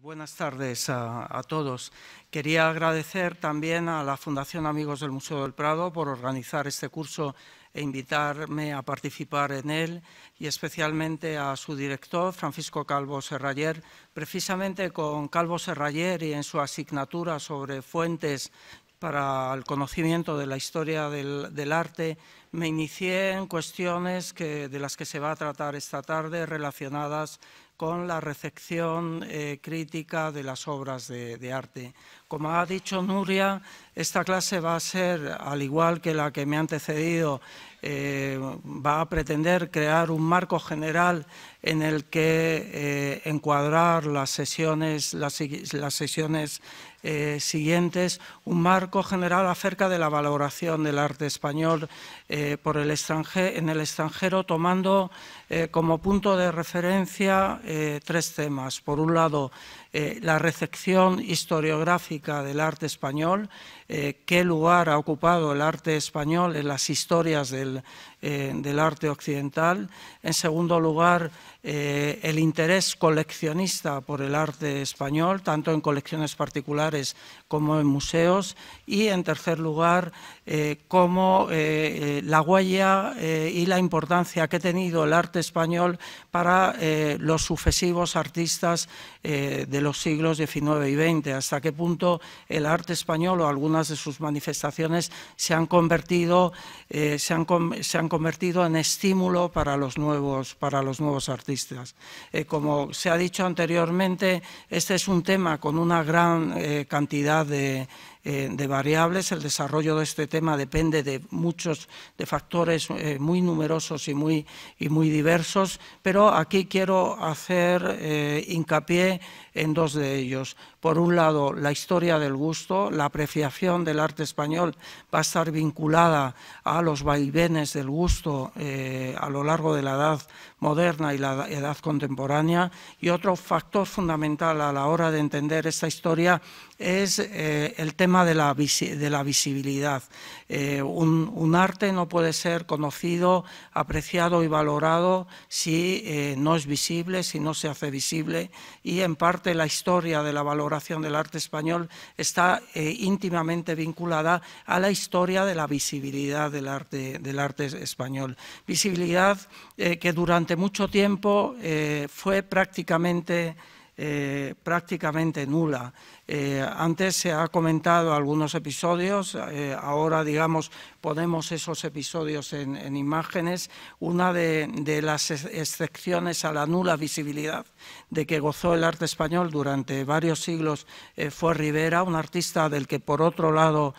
buenas tardes a, todos. Quería agradecer también a la Fundación Amigos del Museo del Prado por organizar este curso e invitarme a participar en él y especialmente a su director, Francisco Calvo Serrayer. Precisamente con Calvo Serrayer y en su asignatura sobre fuentes para el conocimiento de la historia del, arte, me inicié en cuestiones de las que se va a tratar esta tarde relacionadas con la recepción eh, crítica de las obras de, arte. Como ha dicho Nuria, esta clase va a ser, al igual que la que me ha antecedido, eh, va a pretender crear un marco general en el que eh, encuadrar las sesiones, las, sesiones siguientes, un marco general acerca de la valoración del arte español por el en el extranjero, tomando eh, como punto de referencia eh, tres temas. Por un lado, eh, la recepción historiográfica del arte español, qué lugar ha ocupado el arte español en las historias del, del arte occidental. En segundo lugar, el interés coleccionista por el arte español, tanto en colecciones particulares como en museos. Y, en tercer lugar, eh, como eh, eh, la huella y la importancia que ha tenido el arte español para los sucesivos artistas de los siglos XIX y XX, hasta qué punto el arte español o algunas de sus manifestaciones se han convertido, se han convertido en estímulo para los nuevos, para los nuevos artistas. como se ha dicho anteriormente, este es un tema con una gran cantidad de eh, de variables. El desarrollo de este tema depende de muchos de factores eh, muy numerosos y muy, y muy diversos, pero aquí quiero hacer eh, hincapié en dos de ellos. Por un lado, la historia del gusto, la apreciación del arte español va a estar vinculada a los vaivenes del gusto a lo largo de la Edad moderna y la edad contemporánea. Y otro factor fundamental a la hora de entender esta historia es eh, el tema de la, visibilidad. Eh, un, arte no puede ser conocido, apreciado y valorado si eh, no es visible, si no se hace visible. Y en parte la historia de la valoración del arte español está íntimamente vinculada a la historia de la visibilidad del arte, del arte español. Visibilidad que durante mucho tiempo eh, fue prácticamente, eh, prácticamente nula. Eh, antes se ha comentado algunos episodios, ahora digamos ponemos esos episodios en, imágenes, una de, las excepciones a la nula visibilidad de que gozó el arte español durante varios siglos fue Rivera, un artista del que por otro lado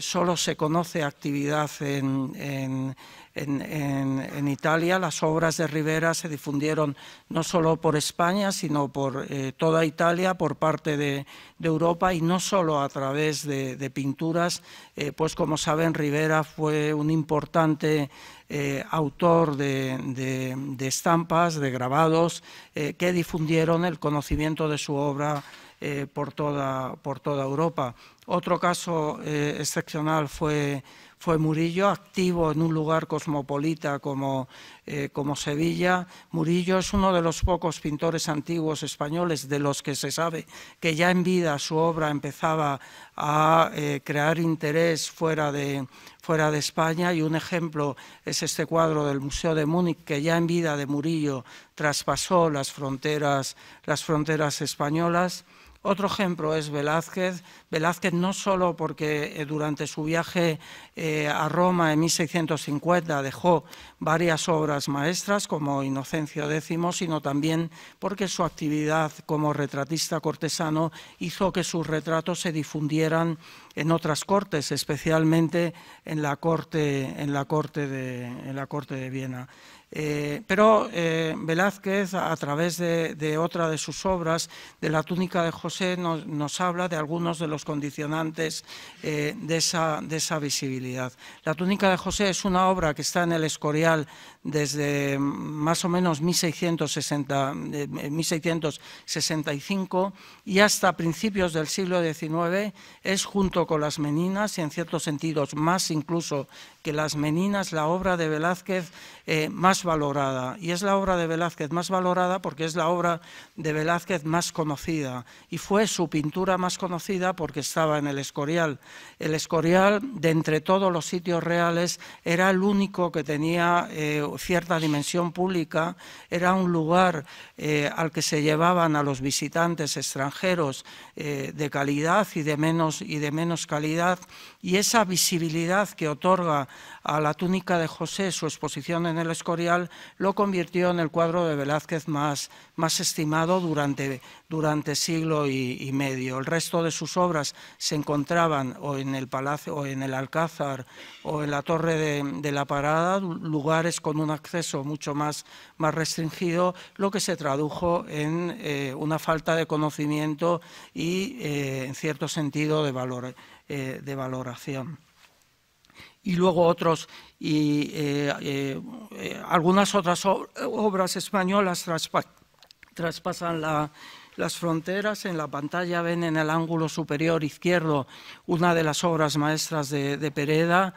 solo se conoce actividad en en, Italia. Las obras de Rivera se difundieron no solo por España, sino por eh, toda Italia, por parte de, Europa y no solo a través de, pinturas, eh, pues como saben Rivera fue un importante eh, autor de, estampas, de grabados, que difundieron el conocimiento de su obra. por toda Europa. Otro caso excepcional fue fue Murillo, activo en un lugar cosmopolita eh, como, Sevilla. Murillo es uno de los pocos pintores antiguos españoles de los que se sabe que ya en vida su obra empezaba a eh, crear interés fuera de, fuera de España y un ejemplo es este cuadro del Museo de Múnich que ya en vida de Murillo traspasó las fronteras, las fronteras españolas. Otro ejemplo es Velázquez. Velázquez no solo porque eh, durante su viaje eh, a Roma en 1650 dejó varias obras maestras como Inocencio X, sino también porque su actividad como retratista cortesano hizo que sus retratos se difundieran en otras cortes, especialmente en en la en la corte de Viena. Eh, pero eh, Velázquez, a través de, otra de sus obras, de la túnica de José, nos, habla de algunos de los condicionantes eh, de, esa, visibilidad. La túnica de José es una obra que está en el Escorial desde mm, más o menos 1660, 1665 y hasta principios del siglo XIX es, junto con las meninas y en ciertos sentidos más incluso que las meninas, la obra de Velázquez eh, más valorada. Y es la obra de Velázquez más valorada porque es la obra de Velázquez más conocida. Y fue su pintura más conocida porque estaba en el Escorial. El Escorial, de entre todos los sitios reales, era el único que tenía eh, cierta dimensión pública, era un lugar eh, al que se llevaban a los visitantes extranjeros de calidad y de, menos, y de menos calidad. Y esa visibilidad que otorga a la túnica de José su exposición en en el Escorial lo convirtió en el cuadro de Velázquez más, estimado durante, siglo y, medio. El resto de sus obras se encontraban o en el Palacio, o en el Alcázar, o en la Torre de, la Parada, lugares con un acceso mucho más, restringido, lo que se tradujo en eh, una falta de conocimiento y, eh, en cierto sentido, de, eh, de valoración y luego otros y eh, eh, eh, algunas otras obras españolas traspasan las fronteras. En la pantalla ven en el ángulo superior izquierdo una de las obras maestras de, Pereda,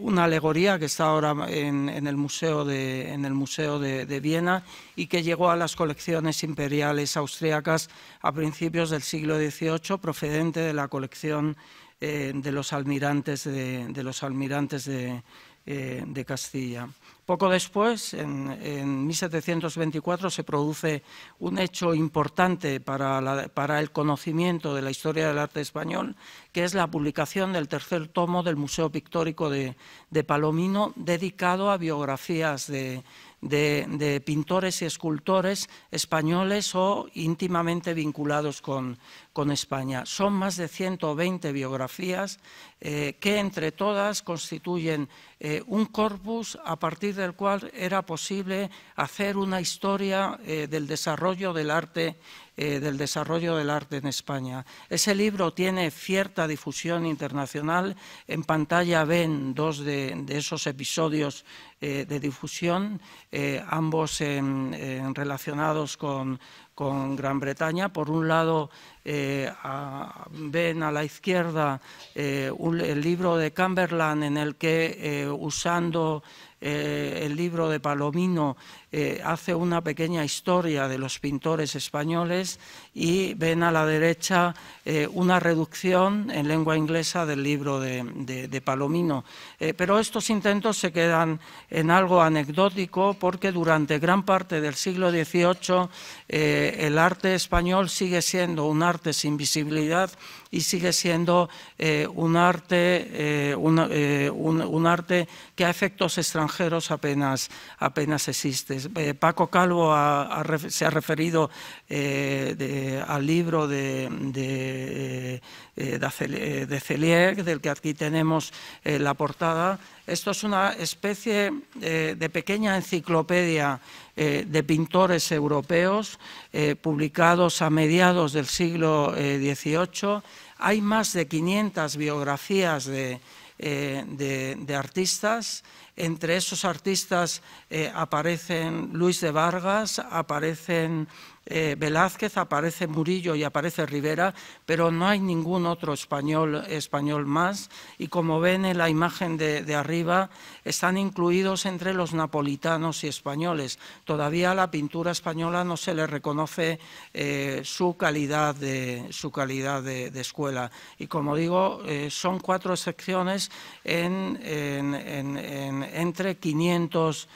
una alegoría que está ahora en, el Museo, de, en el museo de, Viena y que llegó a las colecciones imperiales austriacas a principios del siglo XVIII, procedente de la colección de los almirantes de, los almirantes de eh, de Castilla. Poco después, en, 1724, se produce un hecho importante para, el conocimiento de la historia del arte español, que es la publicación del tercer tomo del Museo Pictórico de, Palomino, dedicado a biografías de, pintores y escultores españoles o íntimamente vinculados con, España. Son más de 120 biografías eh, que entre todas constituyen eh, un corpus a partir del cual era posible hacer una historia eh, del desarrollo del arte eh, del desarrollo del arte en España. Ese libro tiene cierta difusión internacional. En pantalla ven dos de, esos episodios de difusión, ambos relacionados con, con Gran Bretaña. Por un lado, eh, ven a la izquierda eh, el libro de Cumberland en el que, eh, usando el libro de Palomino, eh, hace una pequeña historia de los pintores españoles y ven a la derecha eh, una reducción en lengua inglesa del libro de, Palomino. Eh, pero estos intentos se quedan en algo anecdótico porque durante gran parte del siglo XVIII el arte español sigue siendo un arte sin visibilidad y sigue siendo un, arte, arte que a efectos extranjeros apenas, apenas existe. Eh, Paco Calvo se ha referido eh, al libro de, de, eh, Celier, del que aquí tenemos la portada. Esto es una especie de pequeña enciclopedia de pintores europeos publicados a mediados del siglo XVIII. Hay más de 500 biografías de eh, de, artistas. Entre esos artistas eh, aparecen Luis de Vargas, aparecen eh, Velázquez, aparece Murillo y aparece Rivera, pero no hay ningún otro español, español más. Y como ven en la imagen de, arriba, están incluidos entre los napolitanos y españoles. Todavía a la pintura española no se le reconoce eh, su calidad, de, escuela. Y como digo, eh, son cuatro secciones entre 500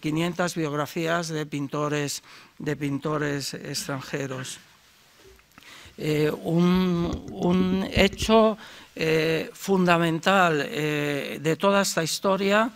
500 eh, biografías de pintores, de pintores extranjeros. Eh, un, hecho eh, fundamental de toda esta historia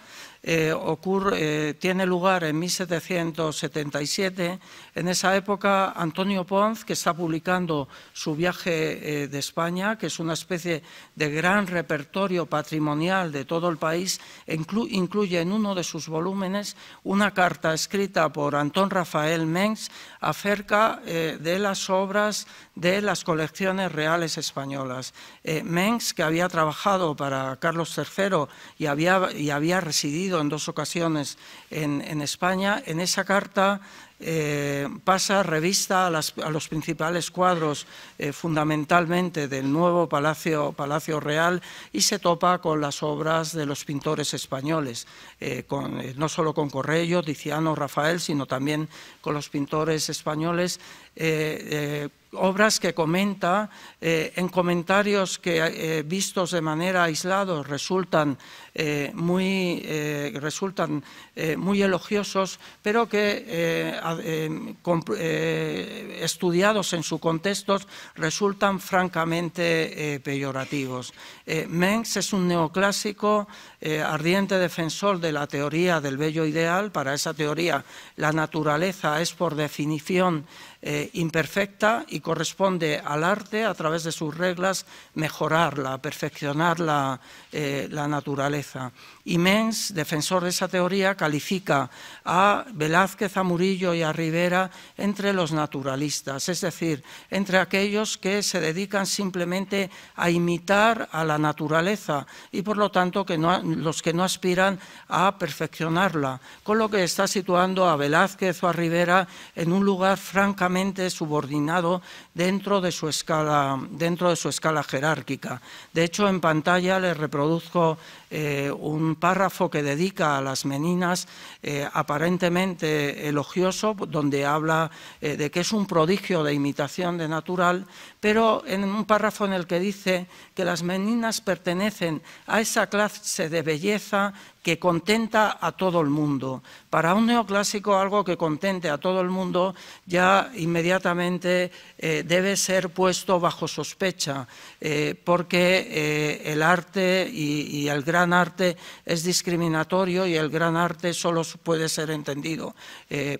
eh, ocurre, eh, tiene lugar en 1777. En esa época, Antonio Ponz, que está publicando su viaje eh, de España, que es una especie de gran repertorio patrimonial de todo el país, incluye en uno de sus volúmenes una carta escrita por Antón Rafael Mengs acerca de las obras de las colecciones reales españolas. Menx, eh, Mengs, que había trabajado para Carlos III y había, y había residido en dos ocasiones en, España, en esa carta eh, pasa revista a, los principales cuadros eh, fundamentalmente del nuevo Palacio, Palacio, Real y se topa con las obras de los pintores españoles, con, no solo con Corrello, Tiziano, Rafael, sino también con los pintores españoles obras que comenta, eh, en comentarios que eh, vistos de manera aislada resultan, eh, muy, resultan muy elogiosos, pero que estudiados en su contexto resultan francamente peyorativos. Mengs es un neoclásico ardiente defensor de la teoría del bello ideal. Para esa teoría la naturaleza es por definición eh, imperfecta y corresponde al arte, a través de sus reglas, mejorarla, perfeccionar la eh, naturaleza. Mens, defensor de esa teoría, califica a Velázquez, a Murillo y a Rivera entre los naturalistas, es decir, entre aquellos que se dedican simplemente a imitar a la naturaleza y por lo tanto los que no aspiran a perfeccionarla, con lo que está situando a Velázquez o a Rivera en un lugar francamente subordinado dentro de su escala, dentro de su escala jerárquica. De hecho, en pantalla les reproduzco eh, un párrafo que dedica a las meninas eh, aparentemente elogioso, donde habla eh, de que es un prodigio de imitación de natural, pero en un párrafo en el que dice que las meninas pertenecen a esa clase de belleza que contenta a todo el mundo. Para un neoclásico algo que contente a todo el mundo ya inmediatamente eh, debe ser puesto bajo sospecha, eh, porque eh, el arte y, el gran arte es discriminatorio y el gran arte solo puede ser entendido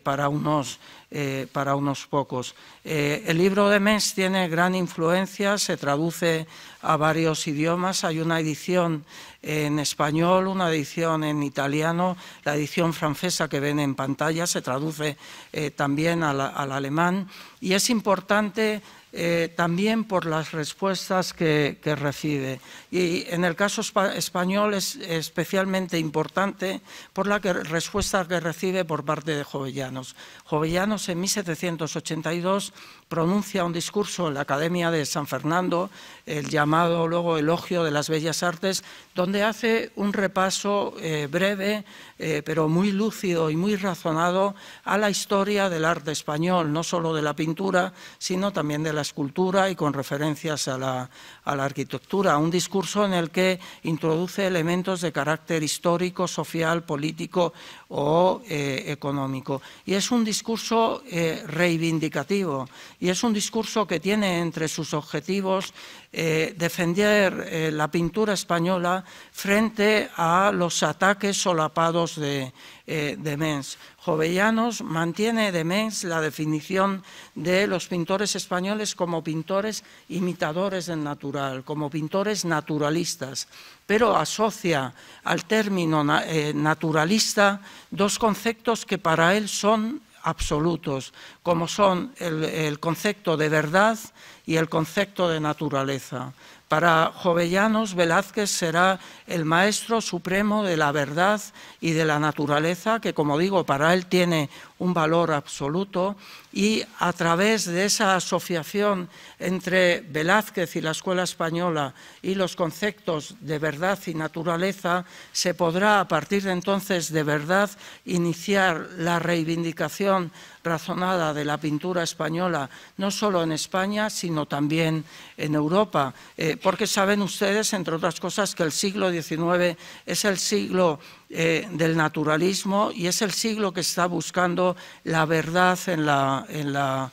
para unos eh, para unos pocos. Eh, el libro de Mens tiene gran influencia, se traduce a varios idiomas, hay una edición en español, una edición en italiano, la edición francesa que ven en pantalla se traduce eh, también al, al alemán y es importante eh, también por las respuestas que, recibe. Y en el caso español es especialmente importante por la respuesta que recibe por parte de Jovellanos. Jovellanos en 1782 pronuncia un discurso en la Academia de San Fernando, el llamado luego elogio de las bellas artes, donde hace un repaso eh, breve, eh, pero muy lúcido y muy razonado a la historia del arte español, no solo de la pintura, sino también de la escultura y con referencias a la, arquitectura. Un discurso en el que introduce elementos de carácter histórico, social, político o eh, económico. Y es un discurso reivindicativo y es un discurso que tiene entre sus objetivos eh, defender eh, la pintura española frente a los ataques solapados de, eh, de Mens. Jovellanos mantiene de Mens la definición de los pintores españoles como pintores imitadores del natural, como pintores naturalistas, pero asocia al término naturalista dos conceptos que para él son absolutos, como son el, concepto de verdad y el concepto de naturaleza. Para Jovellanos, Velázquez será el maestro supremo de la verdad y de la naturaleza, que como digo, para él tiene un valor absoluto y a través de esa asociación entre Velázquez y la escuela española y los conceptos de verdad y naturaleza, se podrá a partir de entonces de verdad iniciar la reivindicación razonada de la pintura española, no solo en España, sino también en Europa. Eh, porque saben ustedes, entre otras cosas, que el siglo XIX es el siglo eh, del naturalismo y es el siglo que está buscando la verdad en la,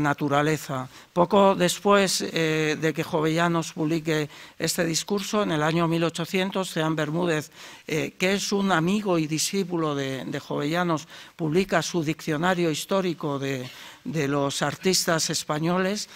naturaleza. Poco después eh, de que Jovellanos publique este discurso, en el año 1800, Sean Bermúdez, eh, que es un amigo y discípulo de, Jovellanos, publica su diccionario histórico de, los artistas españoles,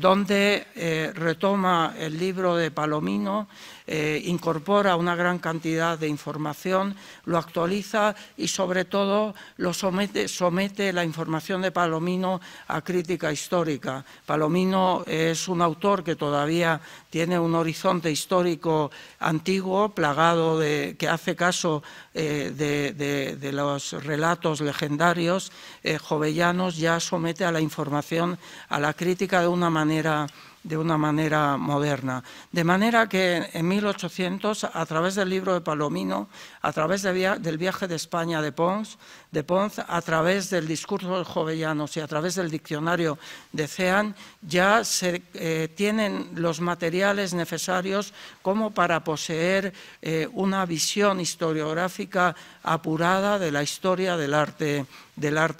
donde retoma el libro de Palomino, eh, incorpora una gran cantidad de información, lo actualiza y sobre todo lo somete, la información de Palomino a crítica histórica. Palomino es un autor que todavía tiene un horizonte histórico antiguo, plagado de, que hace caso eh, de, los relatos legendarios eh, jovellanos, ya somete a la información, a la crítica de una manera de una manera moderna. De manera que en 1800, a través del libro de Palomino, a través del viaje de España de Pons, de ponce, a través del discurso de Jovellanos y a través del diccionario de CEAN, ya se eh, tienen los materiales necesarios como para poseer eh, una visión historiográfica apurada de la historia del arte,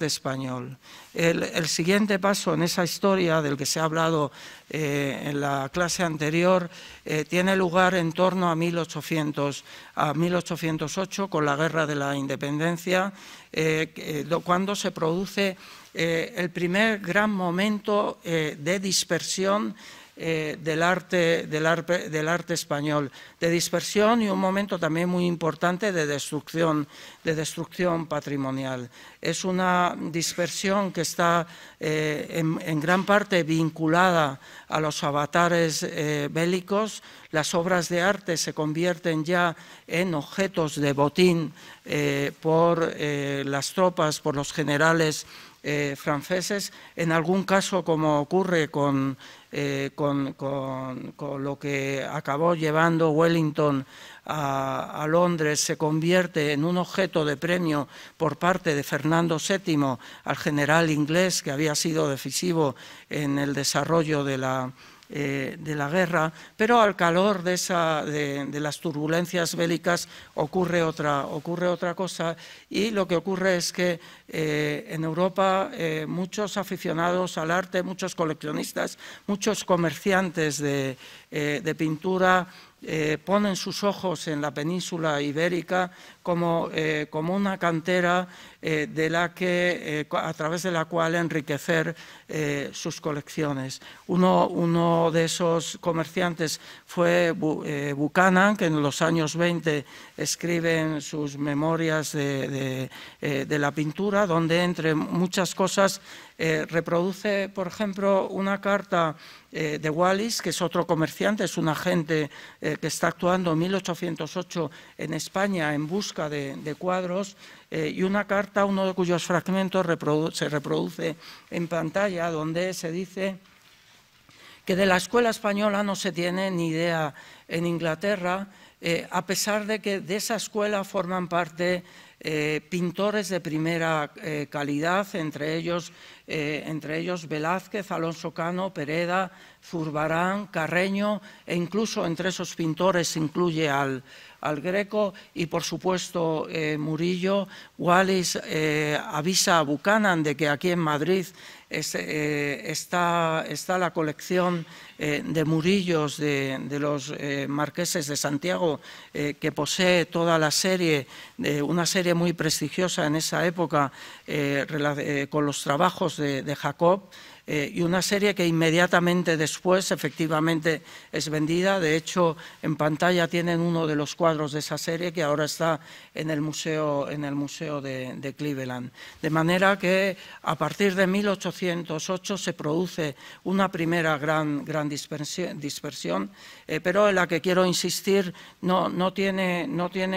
español. El, siguiente paso en esa historia del que se ha hablado eh, en la clase anterior tiene lugar en torno a 1800, a 1808 con la Guerra de la Independencia, eh, eh, cuando se produce eh, el primer gran momento de dispersión eh, del, arte, español, de dispersión y un momento también muy importante de destrucción, patrimonial. Es una dispersión que está eh, en, gran parte vinculada a los avatares eh, bélicos. Las obras de arte se convierten ya en objetos de botín por las tropas, por los generales franceses. En algún caso, como ocurre con eh, con, lo que acabó llevando Wellington a, Londres, se convierte en un objeto de premio por parte de Fernando VII al general inglés que había sido decisivo en el desarrollo de la eh, de la guerra, pero al calor de, esa, de, las turbulencias bélicas ocurre otra, cosa y lo que ocurre es que eh, en Europa eh, muchos aficionados al arte, muchos coleccionistas, muchos comerciantes de pintura ponen sus ojos en la península ibérica como, eh, como una cantera eh, de la que, eh, a través de la cual enriquecer sus colecciones. Uno, uno, de esos comerciantes fue Buchanan, que en los años 20 escribe en sus memorias de, la pintura, donde entre muchas cosas reproduce, por ejemplo, una carta de Wallis, que es otro comerciante, es un agente que está actuando en 1808 en España en busca de, cuadros eh, y una carta, uno de cuyos fragmentos se reproduce en pantalla, donde se dice que de la escuela española no se tiene ni idea en Inglaterra, eh, a pesar de que de esa escuela forman parte eh, pintores de primera calidad, entre ellos eh, entre ellos Velázquez, Alonso Cano, Pereda, Zurbarán, Carreño, e incluso entre esos pintores se incluye al, al Greco y, por supuesto, eh, Murillo. Wallis eh, avisa a Buchanan de que aquí en Madrid está, está, la colección de Murillos de, de los marqueses de Santiago, que posee toda la serie, una serie muy prestigiosa en esa época con los trabajos de Jacob eh, y una serie que inmediatamente después efectivamente es vendida. De hecho, en pantalla tienen uno de los cuadros de esa serie que ahora está en el Museo, en el museo de, Cleveland. De manera que a partir de 1808 se produce una primera gran, dispersión, eh, pero en la que quiero insistir no, tiene,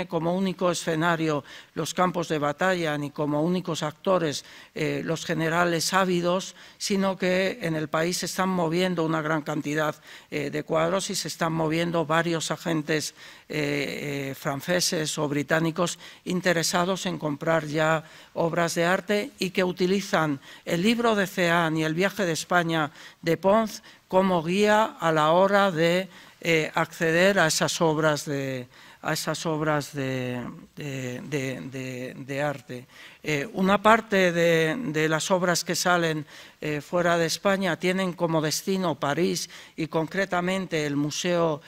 como único escenario los campos de batalla ni como únicos actores eh, los generales ávidos, sino que en el país se están moviendo una gran cantidad eh, de cuadros y se están moviendo varios agentes eh, eh, franceses o británicos interesados en comprar ya obras de arte y que utilizan el libro de CEAN y el viaje de España de Pons como guía a la hora de acceder a esas obras de arte a esas obras de, arte. Eh, una parte de, las obras que salen eh, fuera de España tienen como destino París y concretamente el Museo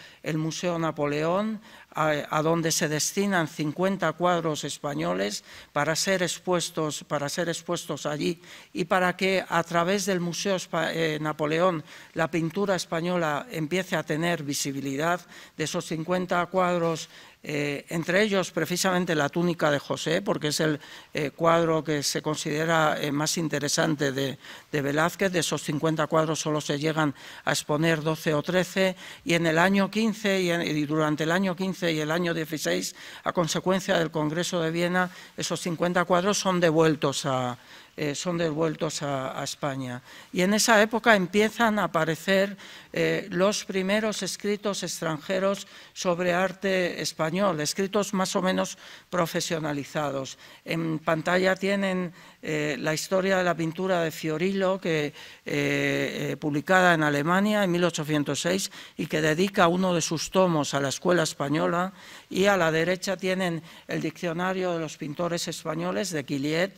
Napoleón, a, donde se destinan 50 cuadros españoles para ser, expuestos, para ser expuestos allí y para que a través del Museo eh, Napoleón la pintura española empiece a tener visibilidad. De esos 50 cuadros eh, entre ellos precisamente la túnica de José, porque es el eh, cuadro que se considera eh, más interesante de, Velázquez, de esos 50 cuadros solo se llegan a exponer 12 o 13, y en el año 15 y, durante el año 15 y el año 16, a consecuencia del Congreso de Viena, esos 50 cuadros son devueltos a, eh, son devueltos a, España. Y en esa época empiezan a aparecer eh, los primeros escritos extranjeros sobre arte español, escritos más o menos profesionalizados. En pantalla tienen eh, la historia de la pintura de Fiorillo, que, publicada en Alemania en 1806 y que dedica uno de sus tomos a la escuela española. Y a la derecha tienen el diccionario de los pintores españoles de Quilliet,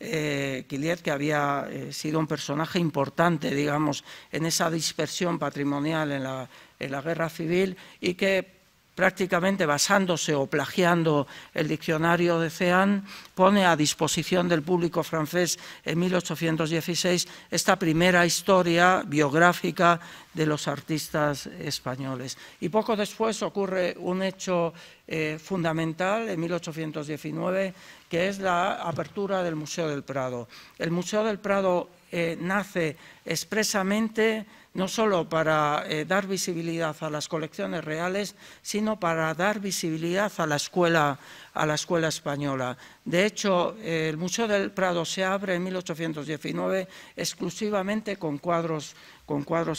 eh, que había eh, sido un personaje importante, digamos, en esa dispersión patrimonial en la, guerra civil y que prácticamente basándose o plagiando el diccionario de Cean, pone a disposición del público francés en 1816 esta primera historia biográfica de los artistas españoles. Y poco después ocurre un hecho eh, fundamental, en 1819 que es la apertura del Museo del Prado. El Museo del Prado eh, nace expresamente no solo para eh, dar visibilidad a las colecciones reales, sino para dar visibilidad a la escuela, a la escuela española. De hecho, el Museo del Prado se abre en 1819 exclusivamente con cuadros,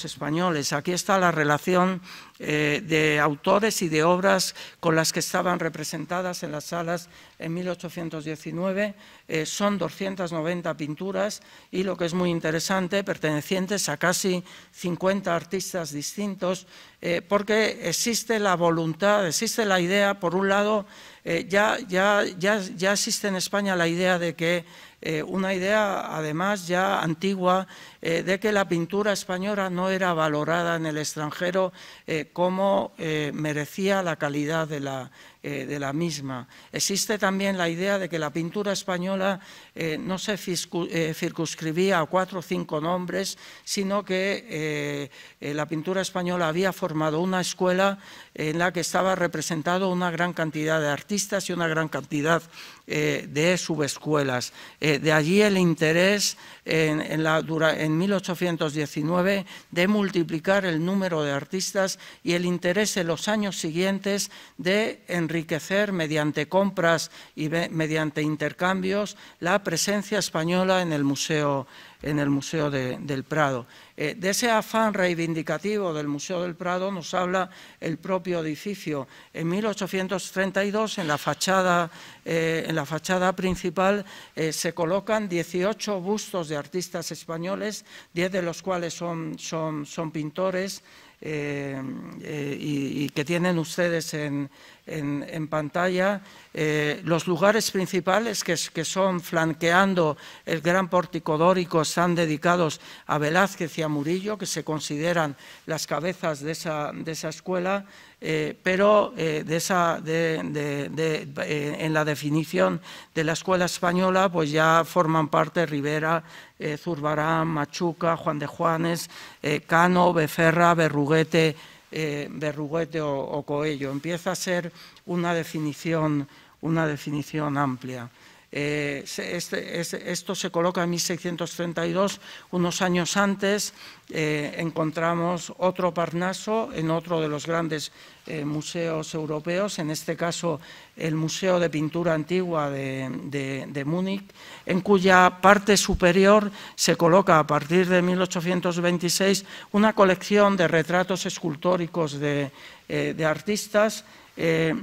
españoles. Aquí está la relación eh, de autores y de obras con las que estaban representadas en las salas en 1819. Eh, son 290 pinturas y lo que es muy interesante, pertenecientes a casi 50 artistas distintos eh, porque existe la voluntad, existe la idea, por un lado, eh, ya, existe en España la idea de que, eh, una idea además ya antigua, de que la pintura española no era valorada en el extranjero como merecía la calidad de la, eh, de la misma. Existe también la idea de que la pintura española eh, no se eh, circunscribía a cuatro o cinco nombres, sino que la pintura española había formado una escuela en la que estaba representado una gran cantidad de artistas y una gran cantidad eh, de subescuelas. Eh, de allí el interés en, en, la, en 1819 de multiplicar el número de artistas y el interés en los años siguientes de enriquecer mediante compras y mediante intercambios la presencia española en el Museo en el Museo del Prado. Eh, de ese afán reivindicativo del Museo del Prado nos habla el propio edificio. En 1832, en la fachada, eh, en la fachada principal, eh, se colocan 18 bustos de artistas españoles, 10 de los cuales son, son, son pintores y, que tienen ustedes en, pantalla, eh, los lugares principales que, son flanqueando el gran pórtico dórico están dedicados a Velázquez y a Murillo, que se consideran las cabezas de esa, de esa escuela, eh, pero eh, de esa, de, en la definición de la escuela española pues ya forman parte Rivera, Zurbarán, Machuca, Juan de Juanes, Cano, Becerra, Berruguete, eh, Berruguete o, o, Coello. Empieza a ser una definición, una definición amplia. Eh, este, esto se coloca en 1632, unos años antes eh, encontramos otro Parnaso en otro de los grandes eh, museos europeos, en este caso el Museo de Pintura Antigua de, Múnich, en cuya parte superior se coloca a partir de 1826 una colección de retratos escultóricos de artistas eh,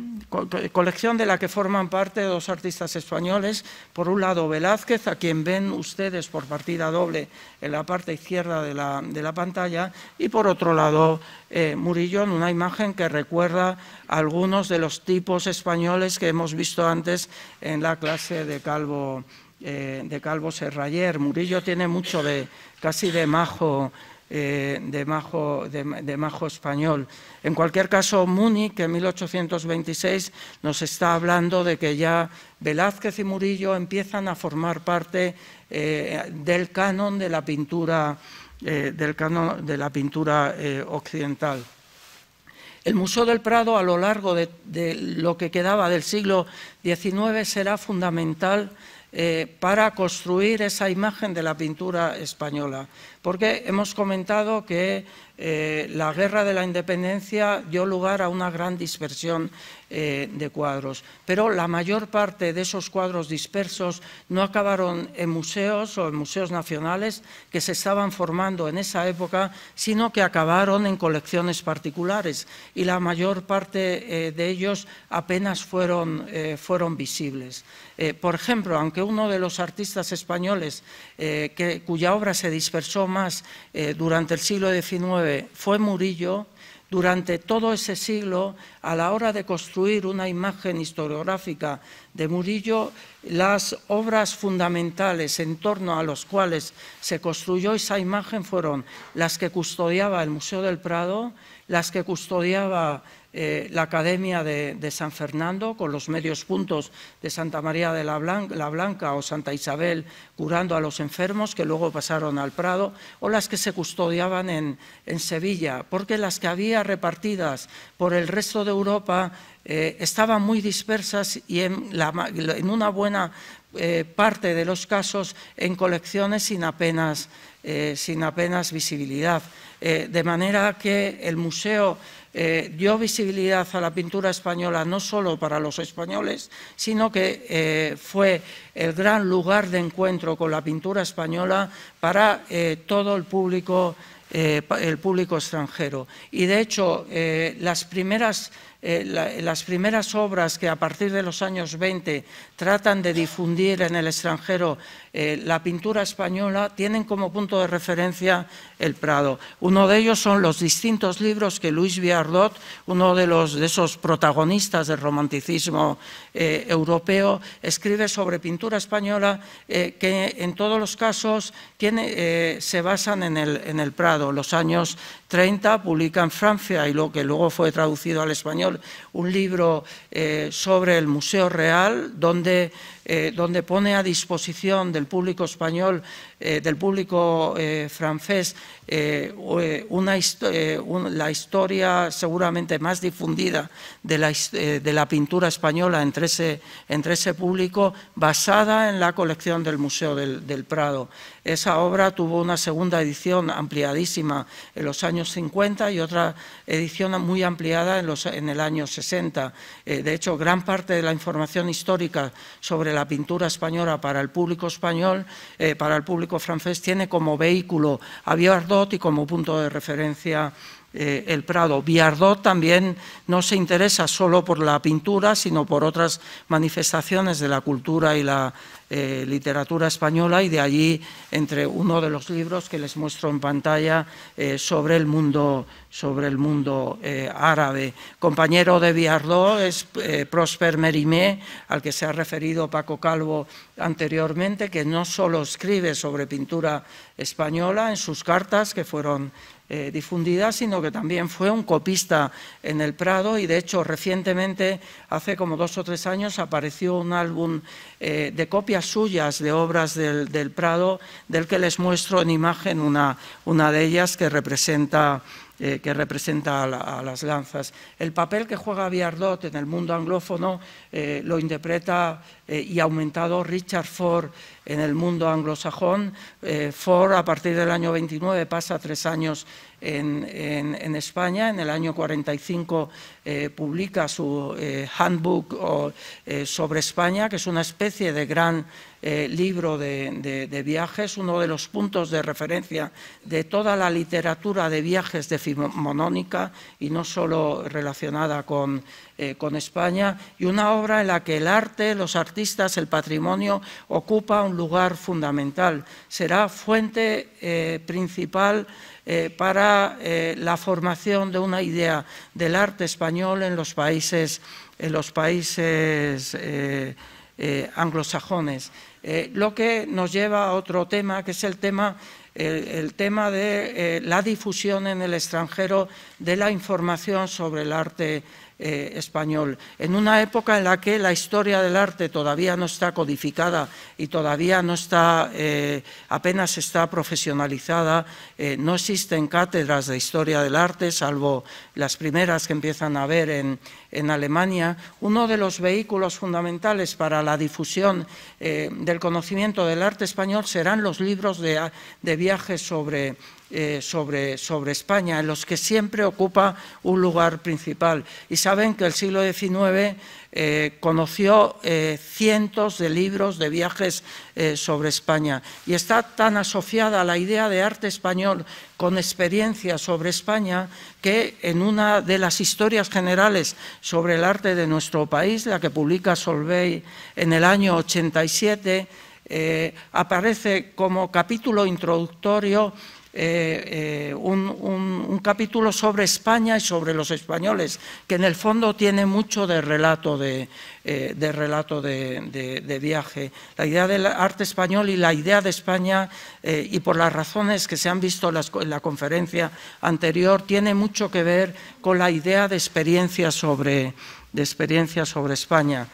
colección de la que forman parte dos artistas españoles. Por un lado, Velázquez, a quien ven ustedes por partida doble en la parte izquierda de la, de la pantalla, y por otro lado, eh, Murillo, en una imagen que recuerda algunos de los tipos españoles que hemos visto antes en la clase de Calvo, eh, de Calvo Serrayer. Murillo tiene mucho de casi de majo. Eh, de, majo, español. En cualquier caso, Múnich, que en 1826 nos está hablando de que ya Velázquez y Murillo empiezan a formar parte eh, del canon de la pintura, eh, del canon de la pintura occidental. El Museo del Prado, a lo largo de lo que quedaba del siglo XIX, será fundamental eh, para construir esa imagen de la pintura española. Porque hemos comentado que eh, la guerra de la independencia dio lugar a una gran dispersión eh, de cuadros. Pero la mayor parte de esos cuadros dispersos no acabaron en museos o en museos nacionales que se estaban formando en esa época, sino que acabaron en colecciones particulares y la mayor parte eh, de ellos apenas fueron, eh, visibles. por ejemplo, aunque uno de los artistas españoles cuya obra se dispersó más durante el siglo XIX fue Murillo, durante todo ese siglo, a la hora de construir una imagen historiográfica de Murillo, las obras fundamentales en torno a las cuales se construyó esa imagen fueron las que custodiaba el Museo del Prado, las que custodiaba eh, la Academia de, San Fernando, con los medios puntos de Santa María de la Blanca, o Santa Isabel curando a los enfermos, que luego pasaron al Prado, o las que se custodiaban en, Sevilla, porque las que había repartidas por el resto de Europa eh, estaban muy dispersas y en, una buena eh, parte de los casos en colecciones sin apenas, sin apenas visibilidad. de manera que el museo eh, dio visibilidad a la pintura española no solo para los españoles, sino que eh, fue el gran lugar de encuentro con la pintura española para eh, todo el público, el público extranjero. Y de hecho, las primeras eh, las primeras obras que a partir de los años 20 tratan de difundir en el extranjero eh, la pintura española tienen como punto de referencia el Prado. Uno de ellos son los distintos libros que Luis Viardot, uno de, los, esos protagonistas del romanticismo eh, europeo, escribe sobre pintura española que en todos los casos se basan en el, en el Prado, los años 30, publica en Francia y lo que luego fue traducido al español, un libro eh, sobre el Museo Real, donde eh, donde pone a disposición del público español, eh, del público eh, francés, la historia seguramente más difundida de la, pintura española entre ese, entre público, basada en la colección del Museo del, Prado. Esa obra tuvo una segunda edición ampliadísima en los años 50 y otra edición muy ampliada en, los, en el año 60. de hecho, gran parte de la información histórica sobre la pintura española para el público español, eh, para el público francés, tiene como vehículo a Biardot y como punto de referencia eh, el Prado. Biardot también no se interesa solo por la pintura, sino por otras manifestaciones de la cultura y la eh, literatura española y de allí entre uno de los libros que les muestro en pantalla eh, sobre el mundo, sobre el mundo eh, árabe. Compañero de Viardó es Prosper Merimé, al que se ha referido Paco Calvo anteriormente, que no solo escribe sobre pintura española en sus cartas, que fueron difundidas, sino que también fue un copista en el Prado y de hecho recientemente, hace como dos o tres años, apareció un álbum de copias suyas de obras del, del Prado, del que les muestro en imagen una, una de ellas que representa eh, que representa a, las lanzas. El papel que juega Viardot en el mundo anglófono eh, lo interpreta eh, y ha aumentado Richard Ford en el mundo anglosajón. Ford, a partir del año 29, pasa tres años en, España. En el año 45 publica su handbook sobre España, que es una especie de gran eh, libro de, viajes, uno de los puntos de referencia de toda la literatura de viajes de Fimonónica y no solo relacionada con, eh, España, y una obra en la que el arte, los artistas, el patrimonio ocupa un lugar fundamental. Será fuente eh, principal para la formación de una idea del arte español en los países, anglosajones. Eh, lo que nos lleva a otro tema, que es el tema, de eh, la difusión en el extranjero de la información sobre el arte eh, español, en una época en la que la historia del arte todavía no está codificada y todavía no está, eh, apenas está profesionalizada, eh, no existen cátedras de historia del arte, salvo las primeras que empiezan a haber en, Alemania, uno de los vehículos fundamentales para la difusión del conocimiento del arte español serán los libros de, de viajes sobre eh, sobre, España, en los que siempre ocupa un lugar principal. Y saben que el siglo XIX eh, conoció eh, cientos de libros de viajes sobre España y está tan asociada la idea de arte español con experiencia sobre España que en una de las historias generales sobre el arte de nuestro país, la que publica Solvay en el año 87, aparece como capítulo introductorio eh, eh, un, capítulo sobre España y sobre los españoles, que en el fondo tiene mucho de relato de, eh, relato de, viaje. La idea del arte español y la idea de España, y por las razones que se han visto en la conferencia anterior, tiene mucho que ver con la idea de experiencia sobre, de experiencia sobre España.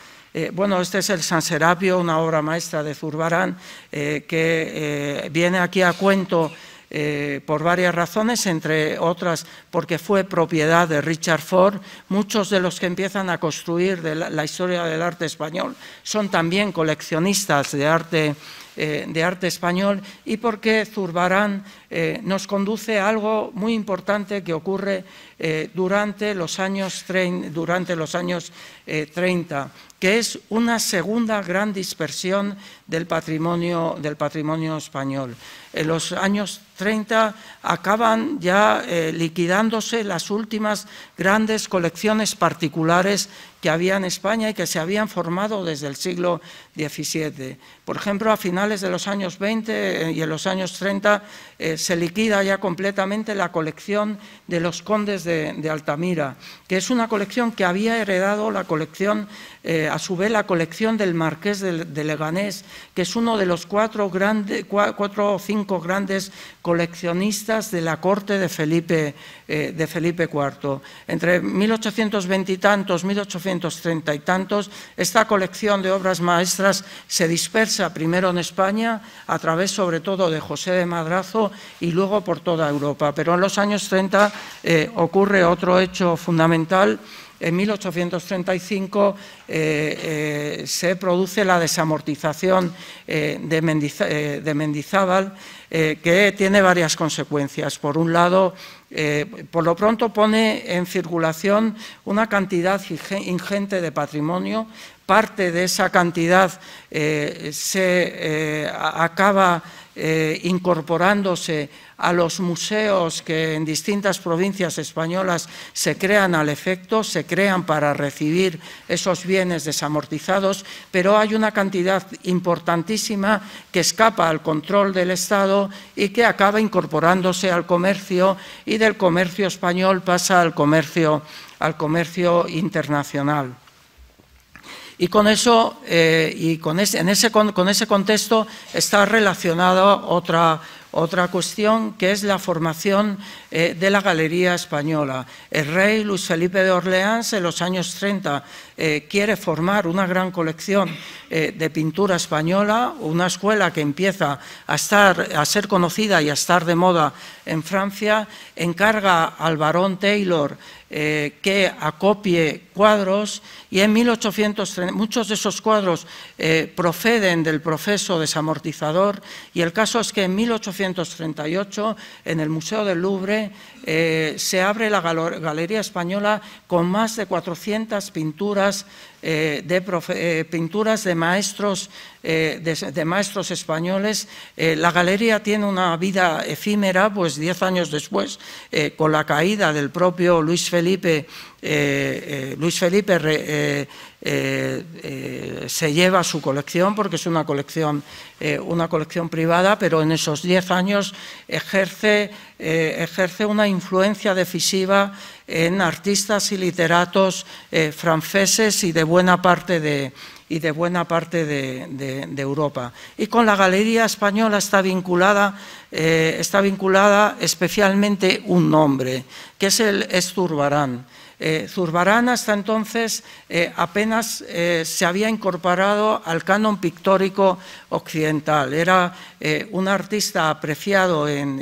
bueno, este es el San Serapio, una obra maestra de Zurbarán, que viene aquí a cuento eh, por varias razones, entre otras porque fue propiedad de Richard Ford. Muchos de los que empiezan a construir la, historia del arte español son también coleccionistas de arte eh, de arte español y porque Zurbarán eh, nos conduce a algo muy importante que ocurre eh, durante los años, durante 30, que es una segunda gran dispersión del patrimonio, del patrimonio español. En los años 30 acaban ya liquidándose las últimas grandes colecciones particulares que había en España y que se habían formado desde el siglo XVII. Por ejemplo, a finales de los años 20 eh, y en los años 30 eh, se liquida ya completamente la colección de los condes de, Altamira, que es una colección que había heredado la colección, eh, a su vez la colección del marqués de, Leganés, que es uno de los cuatro, cuatro, o cinco grandes coleccionistas de la corte de Felipe, eh, de Felipe IV. Entre 1820 y tantos, 1830 y tantos, esta colección de obras maestras se dispersa primero en España, a través sobre todo de José de Madrazo, y luego por toda Europa. Pero en los años 30 eh, ocurre otro hecho fundamental. En 1835 eh, eh, se produce la desamortización de, Mendizábal, que tiene varias consecuencias. Por un lado, por lo pronto pone en circulación una cantidad ingente de patrimonio parte de esa cantidad eh, se eh, acaba eh, incorporándose a los museos que en distintas provincias españolas se crean al efecto, se crean para recibir esos bienes desamortizados, pero hay una cantidad importantísima que escapa al control del Estado y que acaba incorporándose al comercio y del comercio español pasa al comercio internacional. Y con eso, eh, y con ese, contexto está relacionada otra, cuestión que es la formación eh, de la Galería Española. El rey Luis Felipe de Orleans en los años 30 eh, quiere formar una gran colección de pintura española, una escuela que empieza a, estar, a ser conocida y a estar de moda en Francia, encarga al barón Taylor que acopie cuadros y en 1830, muchos de esos cuadros eh, proceden del proceso desamortizador y el caso es que en 1838 en el Museo del Louvre eh, se abre la Galería Española con más de 400 pinturas, eh, de, pinturas de, maestros, de, maestros españoles. la galería tiene una vida efímera, pues diez años después, con la caída del propio Luis Felipe Luis Felipe eh, eh, eh, se lleva su colección porque es una colección, privada, pero en esos diez años ejerce, una influencia decisiva en artistas y literatos franceses y de buena parte de, y de buena parte de, Europa. Y con la Galería Española está vinculada, está vinculada especialmente un nombre, que es el Esturbarán. Eh, Zurbarán hasta entonces eh, apenas eh, se había incorporado al canon pictórico occidental. Era un artista apreciado en,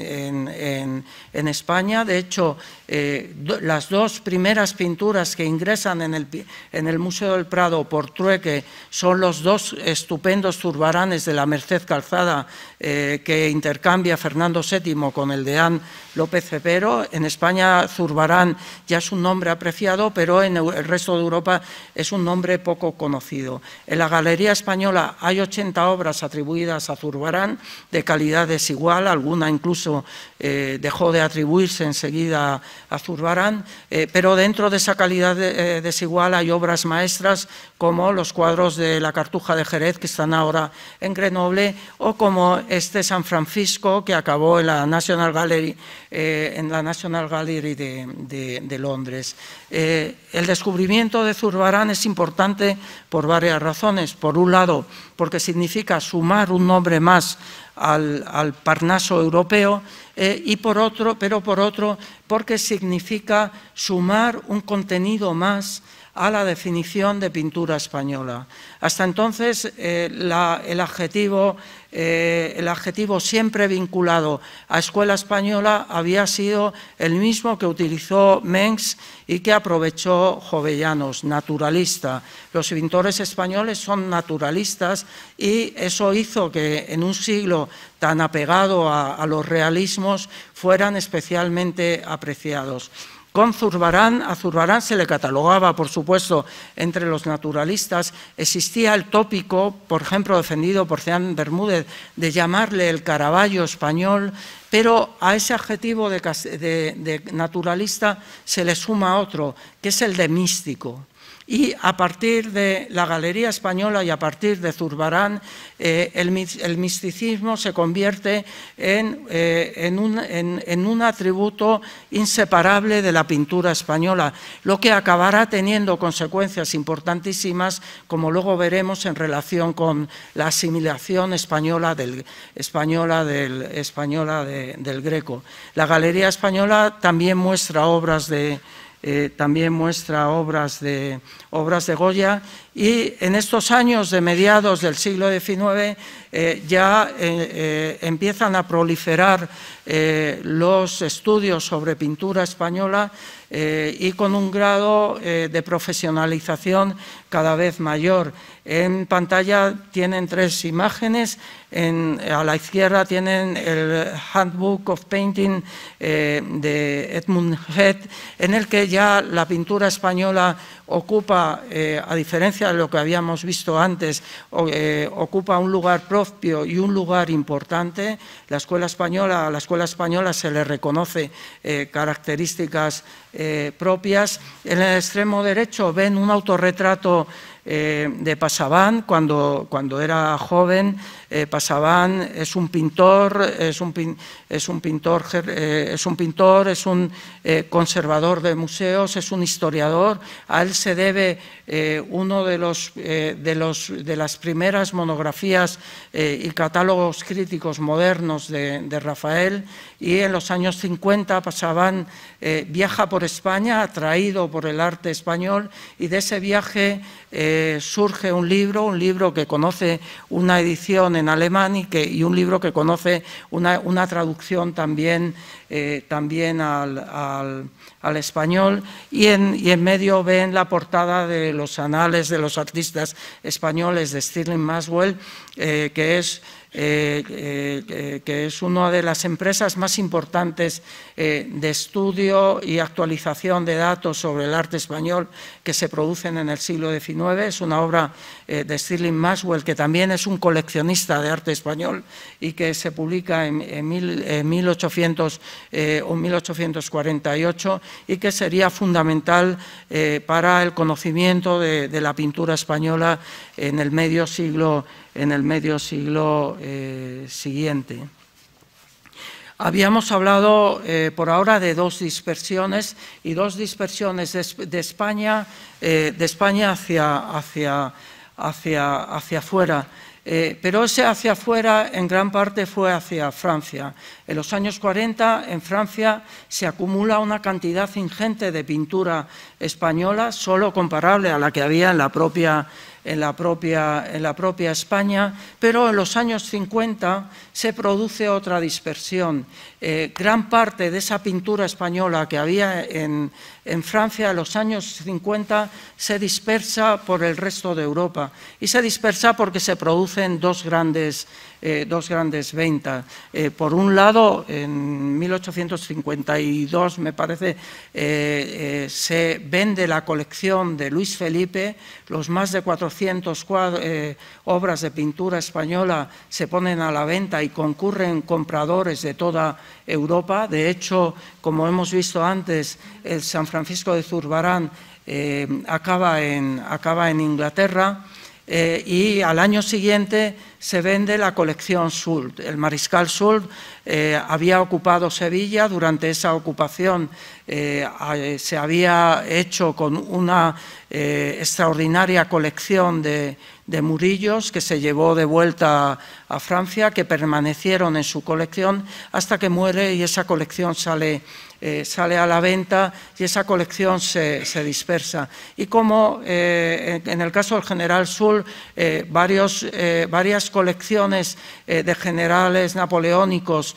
en España, de hecho eh, las dos primeras pinturas que ingresan en el, Museo del Prado por trueque son los dos estupendos Zurbaranes de la Merced Calzada eh, que intercambia Fernando VII con el de deán López Cepero. En España Zurbarán ya es un nombre apreciado, pero en el resto de Europa es un nombre poco conocido. En la Galería Española hay 80 obras atribuidas a Zurbarán de calidad desigual, alguna incluso eh, dejó de atribuirse enseguida ...a Zurbarán, eh, pero dentro de esa calidad eh, desigual hay obras maestras como los cuadros de la Cartuja de Jerez que están ahora en Grenoble o como este San Francisco que acabó en la National Gallery, eh, en la National Gallery de Londres. el descubrimiento de Zurbarán es importante por varias razones. Por un lado, porque significa sumar un nombre más al, Parnaso europeo, eh, y por otro, pero por otro, porque significa sumar un contenido más a la definición de pintura española. Hasta entonces, eh, eh, el, adjetivo, siempre vinculado a escuela española había sido el mismo que utilizó Mengs y que aprovechó Jovellanos, naturalista. Los pintores españoles son naturalistas y eso hizo que en un siglo tan apegado a los realismos fueran especialmente apreciados. Zurbarán, a Zurbarán se le catalogaba, por supuesto, entre los naturalistas, existía el tópico, por ejemplo, defendido por Cian Bermúdez, de llamarle el caraballo español, pero a ese adjetivo de naturalista se le suma otro, que es el de místico y a partir de la Galería Española y a partir de Zurbarán, eh, el, misticismo se convierte eh, en, un, atributo inseparable de la pintura española, lo que acabará teniendo consecuencias importantísimas, como luego veremos en relación con la asimilación española española del greco. La Galería Española también muestra obras de eh, también muestra obras de, obras de Goya y en estos años de mediados del siglo XIX eh, ya eh, eh, empiezan a proliferar los estudios sobre pintura española y con un grado de profesionalización cada vez mayor. En pantalla tienen tres imágenes, a la izquierda tienen el Handbook of Painting de Edmund Head, en el que ya la pintura española ocupa, eh, a diferencia de lo que habíamos visto antes, eh, ocupa un lugar propio y un lugar importante. La escuela española, a la escuela española se le reconoce eh, características propias. En el extremo derecho ven un autorretrato de Pasaban cuando era joven. Eh, Pasaban es un pintor, es un, eh, es un pintor, es un, pintor, es un conservador de museos, es un historiador. A él se debe eh, uno de, los, de, los, de las primeras monografías y catálogos críticos modernos de, Rafael. Y en los años 50 Pasaban viaja por España, atraído por el arte español, y de ese viaje surge un libro, un libro que conoce una edición en alemán y, que, y un libro que conoce una, traducción también, eh, también al, español y en, y en, medio ven la portada de los anales de los artistas españoles de Stirling maswell eh, que, es, eh, que es una de las empresas más importantes eh, de estudio y actualización de datos sobre el arte español que se producen en el siglo XIX. Es una obra eh, de Stirling Maxwell, que también es un coleccionista de arte español y que se publica en, 1800 1848 eh, y que sería fundamental para el conocimiento de, la pintura española en el en el medio siglo siguiente. Habíamos hablado eh, por ahora de dos dispersiones y dos dispersiones de, España, eh, de España hacia, hacia, afuera. Eh, pero ese hacia afuera en gran parte fue hacia Francia. En los años 40 en Francia se acumula una cantidad ingente de pintura española, solo comparable a la que había en la propia, en la propia España, pero en los años 50 se produce otra dispersión. Eh, gran parte de esa pintura española que había en, Francia en los años 50 se dispersa por el resto de Europa y se dispersa porque se producen dos grandes, eh, dos grandes ventas. Eh, por un lado, en 1852, me parece, se vende la colección de Luis Felipe, los más de 400 obras de pintura española se ponen a la venta y concurren compradores de toda Europa. De hecho, como hemos visto antes, el San Francisco de Zurbarán eh, acaba en Inglaterra. Eh, y al año siguiente se vende la colección Sult. El mariscal Sult eh, había ocupado Sevilla, durante esa ocupación eh, se había hecho con una extraordinaria colección de Murillos que se llevó de vuelta a Francia, que permanecieron en su colección hasta que muere y esa colección sale eh, sale a la venta y esa colección se, dispersa. Y como eh, en, el caso del General Sul, eh, varias colecciones de generales napoleónicos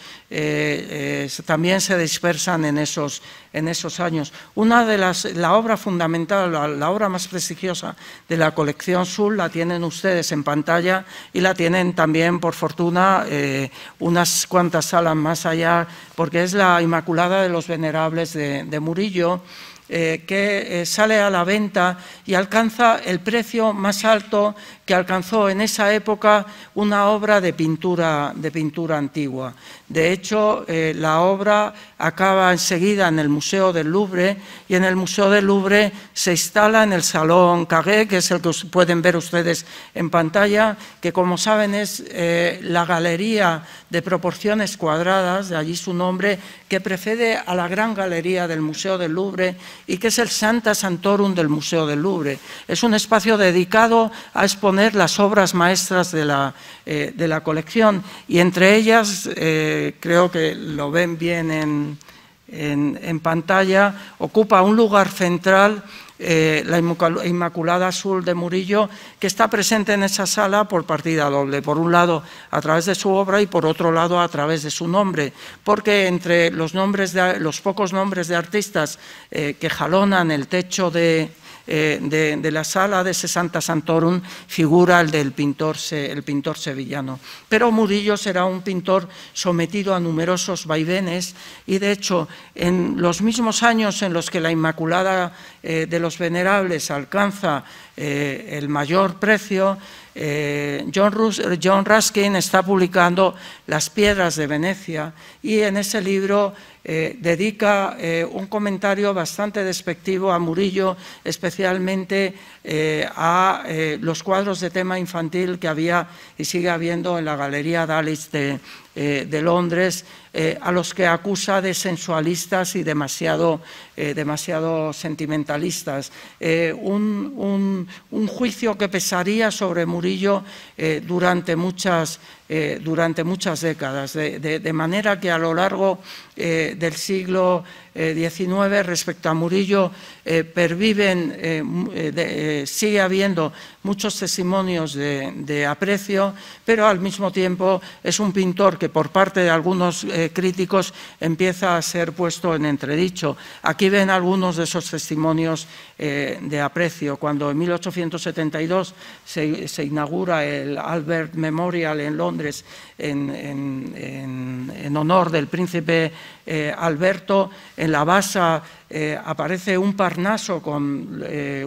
también se dispersan en esos, en esos años. Una de las, la obra fundamental, la, obra más prestigiosa de la colección Sur la tienen ustedes en pantalla y la tienen también, por fortuna, eh, unas cuantas salas más allá, porque es la Inmaculada de los Venerables de, Murillo. Eh, que eh, sale a la venta y alcanza el precio más alto que alcanzó en esa época una obra de pintura, de pintura antigua. De hecho, eh, la obra acaba enseguida en el Museo del Louvre y en el Museo del Louvre se instala en el Salón Carré, que es el que pueden ver ustedes en pantalla, que como saben es eh, la galería de proporciones cuadradas, de allí su nombre, que precede a la gran galería del Museo del Louvre y que es el Santa Santorum del Museo del Louvre. Es un espacio dedicado a exponer las obras maestras de la, eh, de la colección y entre ellas, eh, creo que lo ven bien en, en, pantalla, ocupa un lugar central eh, la Inmaculada Azul de Murillo, que está presente en esa sala por partida doble, por un lado a través de su obra y por otro lado a través de su nombre, porque entre los, nombres de, los pocos nombres de artistas que jalonan el techo de, eh, de, la sala de Santa Santorum figura el del pintor, el pintor sevillano. Pero Murillo será un pintor sometido a numerosos vaivenes y de hecho en los mismos años en los que la Inmaculada eh, de los Venerables alcanza eh, el mayor precio, eh, John, Ruskin está publicando Las piedras de Venecia y en ese libro eh, dedica eh, un comentario bastante despectivo a Murillo, especialmente eh, a eh, los cuadros de tema infantil que había y sigue habiendo en la Galería Dalí eh, de, Londres, a los que acusa de sensualistas y demasiado, sentimentalistas. Un, un, juicio que pesaría sobre Murillo durante muchas eh, durante muchas décadas, de, manera que a lo largo eh, del siglo XIX eh, respecto a Murillo perviven, sigue habiendo muchos testimonios de, aprecio, pero al mismo tiempo es un pintor que por parte de algunos eh, críticos empieza a ser puesto en entredicho. Aquí ven algunos de esos testimonios eh, de aprecio. Cuando en 1872 se, inaugura el Albert Memorial en Londres en honor del príncipe eh, Alberto en la basa eh, aparece un Parnaso con, eh,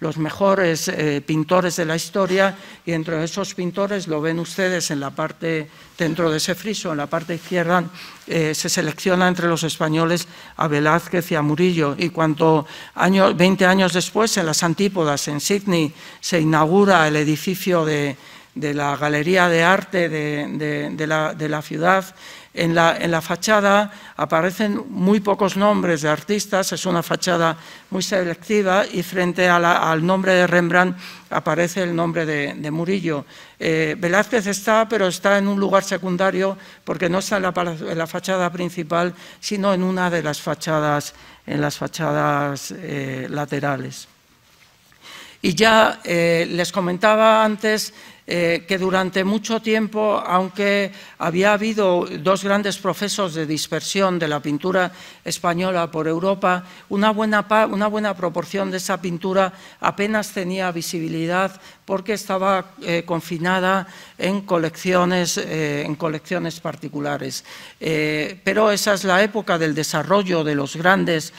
los mejores pintores de la historia y entre esos pintores lo ven ustedes en la parte, dentro de ese friso, en la parte izquierda, se selecciona entre los españoles a Velázquez y a Murillo y cuando, año, 20 años después, en las antípodas, en Sydney, se inaugura el edificio de la Galería de Arte de la ciudad en la, fachada aparecen muy pocos nombres de artistas, es una fachada muy selectiva y frente al nombre de Rembrandt aparece el nombre de, Murillo. Eh, Velázquez está, pero está en un lugar secundario porque no está en la, fachada principal, sino en una de las fachadas, en las fachadas eh, laterales. Y ya eh, les comentaba antes eh, que durante mucho tiempo, aunque había habido dos grandes procesos de dispersión de la pintura española por Europa, una buena, una buena proporción de esa pintura apenas tenía visibilidad porque estaba eh, confinada en colecciones, eh, en colecciones particulares. Eh, pero esa es la época del desarrollo de los grandes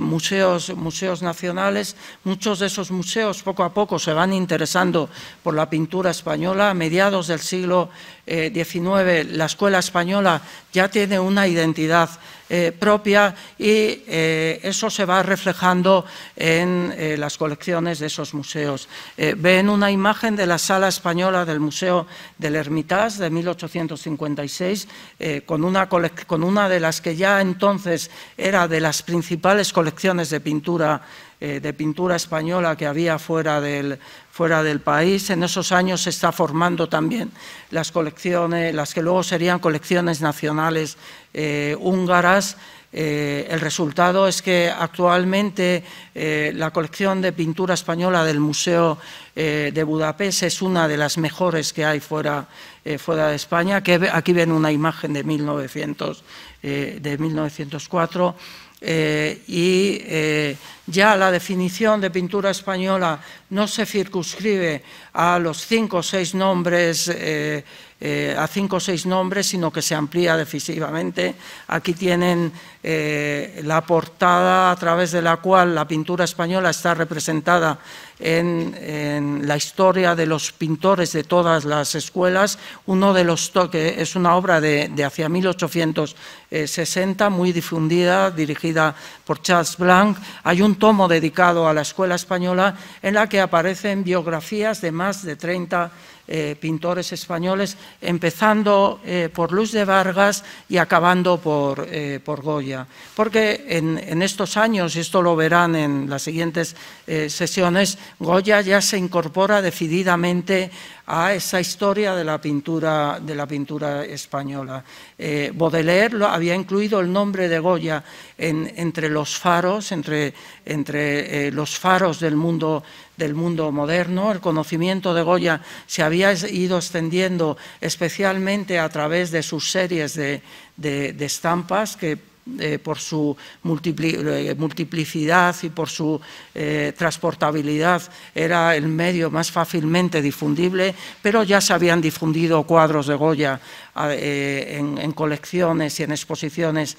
museos, museos nacionales. Muchos de esos museos poco a poco se van interesando por la pintura española. A mediados del siglo eh, la escuela española ya tiene una identidad eh, propia y eh, eso se va reflejando en las colecciones de esos museos. ven una imagen de la sala española del Museo del Hermitage de 1856, con una, de las que ya entonces era de las principales colecciones de pintura de pintura española que había fuera del, fuera del país. En esos años se está formando también las colecciones, las que luego serían colecciones nacionales eh, húngaras. Eh, el resultado es que actualmente eh, la colección de pintura española del Museo de Budapest es una de las mejores que hay fuera, de España. aquí ven una imagen de, 1900, de 1904. Eh, y eh, ya la definición de pintura española no se circunscribe a los cinco o seis nombres, eh, a cinco o seis nombres, sino que se amplía decisivamente. Aquí tienen la portada a través de la cual la pintura española está representada en, la historia de los pintores de todas las escuelas, uno de los que es una obra de, hacia 1860, muy difundida, dirigida por Charles Blanc. Hay un tomo dedicado a la escuela española en la que aparecen biografías de más de 30 eh, pintores españoles, empezando eh, por Luis de Vargas y acabando por, eh, Goya. Porque en, estos años, y esto lo verán en las siguientes sesiones, Goya ya se incorpora decididamente a esa historia de la pintura, de la pintura española. Eh, Baudelaire lo, había incluido el nombre de Goya entre los faros, entre, entre eh, los faros del mundo, del mundo moderno. El conocimiento de Goya se había ido extendiendo especialmente a través de sus series de, de estampas que eh, por su eh, multiplicidad y por su eh, transportabilidad era el medio más fácilmente difundible, pero ya se habían difundido cuadros de Goya en, colecciones y en exposiciones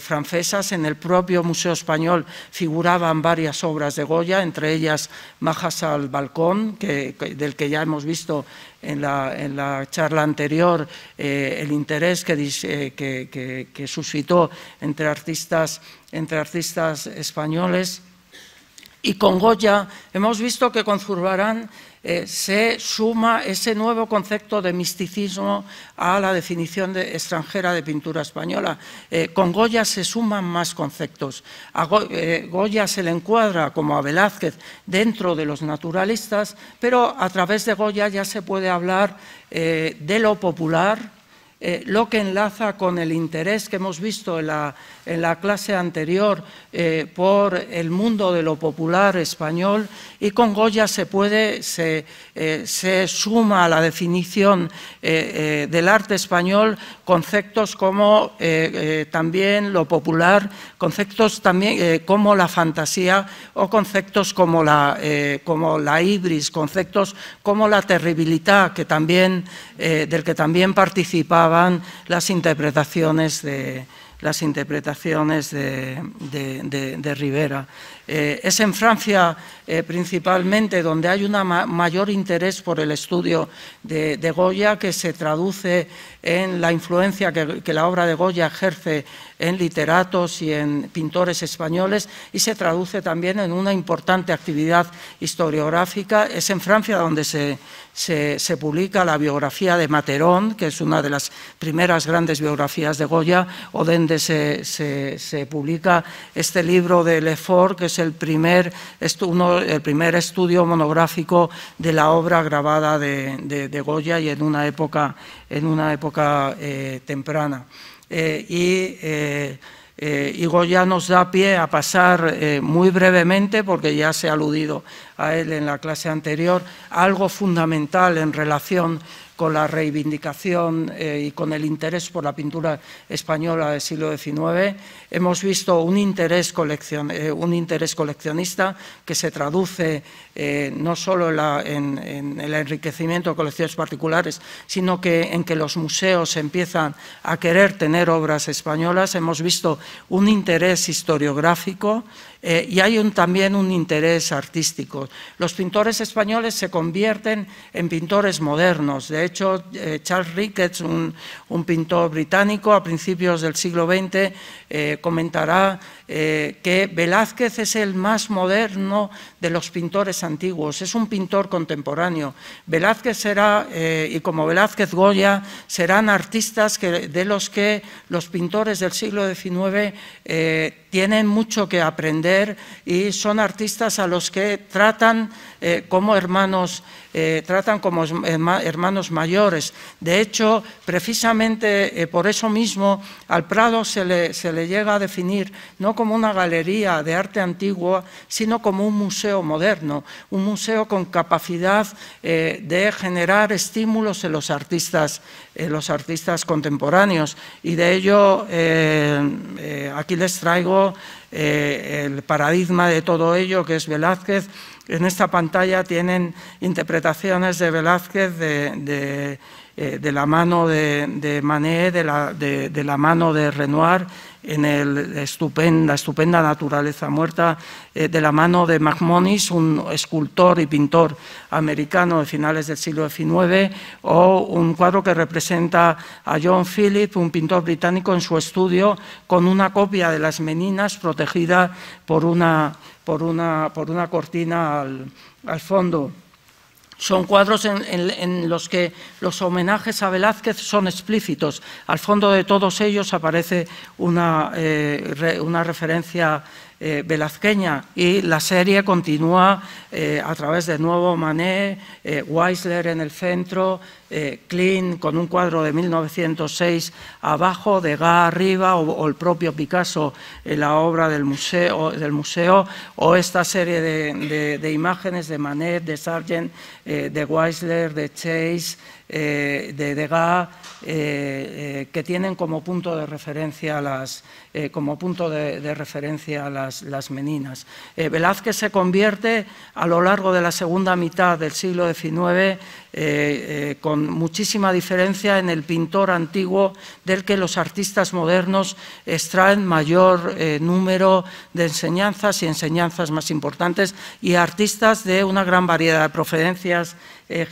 francesas. En el propio Museo Español figuraban varias obras de Goya, entre ellas Majas al Balcón, del que ya hemos visto en la, charla anterior eh, el interés eh, que, suscitó entre artistas, entre artistas españoles. Y con Goya hemos visto que con Zurbarán eh, se suma ese nuevo concepto de misticismo a la definición de, extranjera de pintura española. Eh, con Goya se suman más conceptos. Eh, Goya se le encuadra como a Velázquez dentro de los naturalistas, pero a través de Goya ya se puede hablar de lo popular, eh, lo que enlaza con el interés que hemos visto en la, clase anterior eh, por el mundo de lo popular español y con Goya se puede, se, eh, se suma a la definición del arte español conceptos como también lo popular, conceptos también como la fantasía o conceptos como la, como la ibris, conceptos como la terribilidad que también, del que también participaba van las interpretaciones de, las interpretaciones de, de, de, de Rivera. Eh, es en Francia eh, principalmente donde hay un mayor interés por el estudio de, Goya, que se traduce en la influencia que, la obra de Goya ejerce en literatos y en pintores españoles, y se traduce también en una importante actividad historiográfica. Es en Francia donde se, publica la biografía de Materón, que es una de las primeras grandes biografías de Goya, o donde se, se publica este libro de Lefort, que es es el primer, el primer estudio monográfico de la obra grabada de, Goya y en una época, en una época eh, temprana. Eh, y, eh, y, Goya nos da pie a pasar muy brevemente, porque ya se ha aludido a él en la clase anterior, algo fundamental en relación con la reivindicación eh, y con el interés por la pintura española del siglo XIX. Hemos visto eh, un interés, coleccionista que se traduce eh, no solo en, el enriquecimiento de colecciones particulares, sino que en que los museos empiezan a querer tener obras españolas. Hemos visto un interés historiográfico eh, y hay también un interés artístico. Los pintores españoles se convierten en pintores modernos. De hecho, eh, Charles Ricketts, un, pintor británico a principios del siglo XX, eh, comentará que Velázquez es el más moderno de los pintores antiguos, es un pintor contemporáneo. Velázquez será, y como Velázquez Goya, serán artistas que, de los que los pintores del siglo XIX tienen mucho que aprender y son artistas a los que tratan eh, como hermanos, eh, tratan como eh, hermanos mayores. De hecho, precisamente por eso mismo al Prado se le, se le llega a definir no como una galería de arte antiguo, sino como un museo moderno, un museo con capacidad de generar estímulos en los artistas, en los artistas contemporáneos. Y de ello aquí les traigo el paradigma de todo ello, que es Velázquez, en esta pantalla tienen interpretaciones de Velázquez de, eh, la mano de, Manet, de la, mano de Renoir, en la estupenda, naturaleza muerta, eh, de la mano de Magmonis, un escultor y pintor americano de finales del siglo XIX, o un cuadro que representa a John Phillips, un pintor británico en su estudio, con una copia de las meninas protegida por una por una, cortina al, fondo. Son cuadros en, los que los homenajes a Velázquez son explícitos. Al fondo de todos ellos aparece una eh, referencia eh, y la serie continúa eh, a través de nuevo Manet, eh, Weisler en el centro, Klein con un cuadro de 1906 abajo, Degas arriba o, el propio Picasso en la obra del museo, o esta serie de, imágenes de Manet, de Sargent, de Weisler, de Chase, de Degas. Eh, eh, que tienen como punto de referencia las, eh, como punto de, referencia las, las meninas. Velázquez se convierte a lo largo de la segunda mitad del siglo XIX con muchísima diferencia en el pintor antiguo del que los artistas modernos extraen mayor número de enseñanzas y enseñanzas más importantes y artistas de una gran variedad de procedencias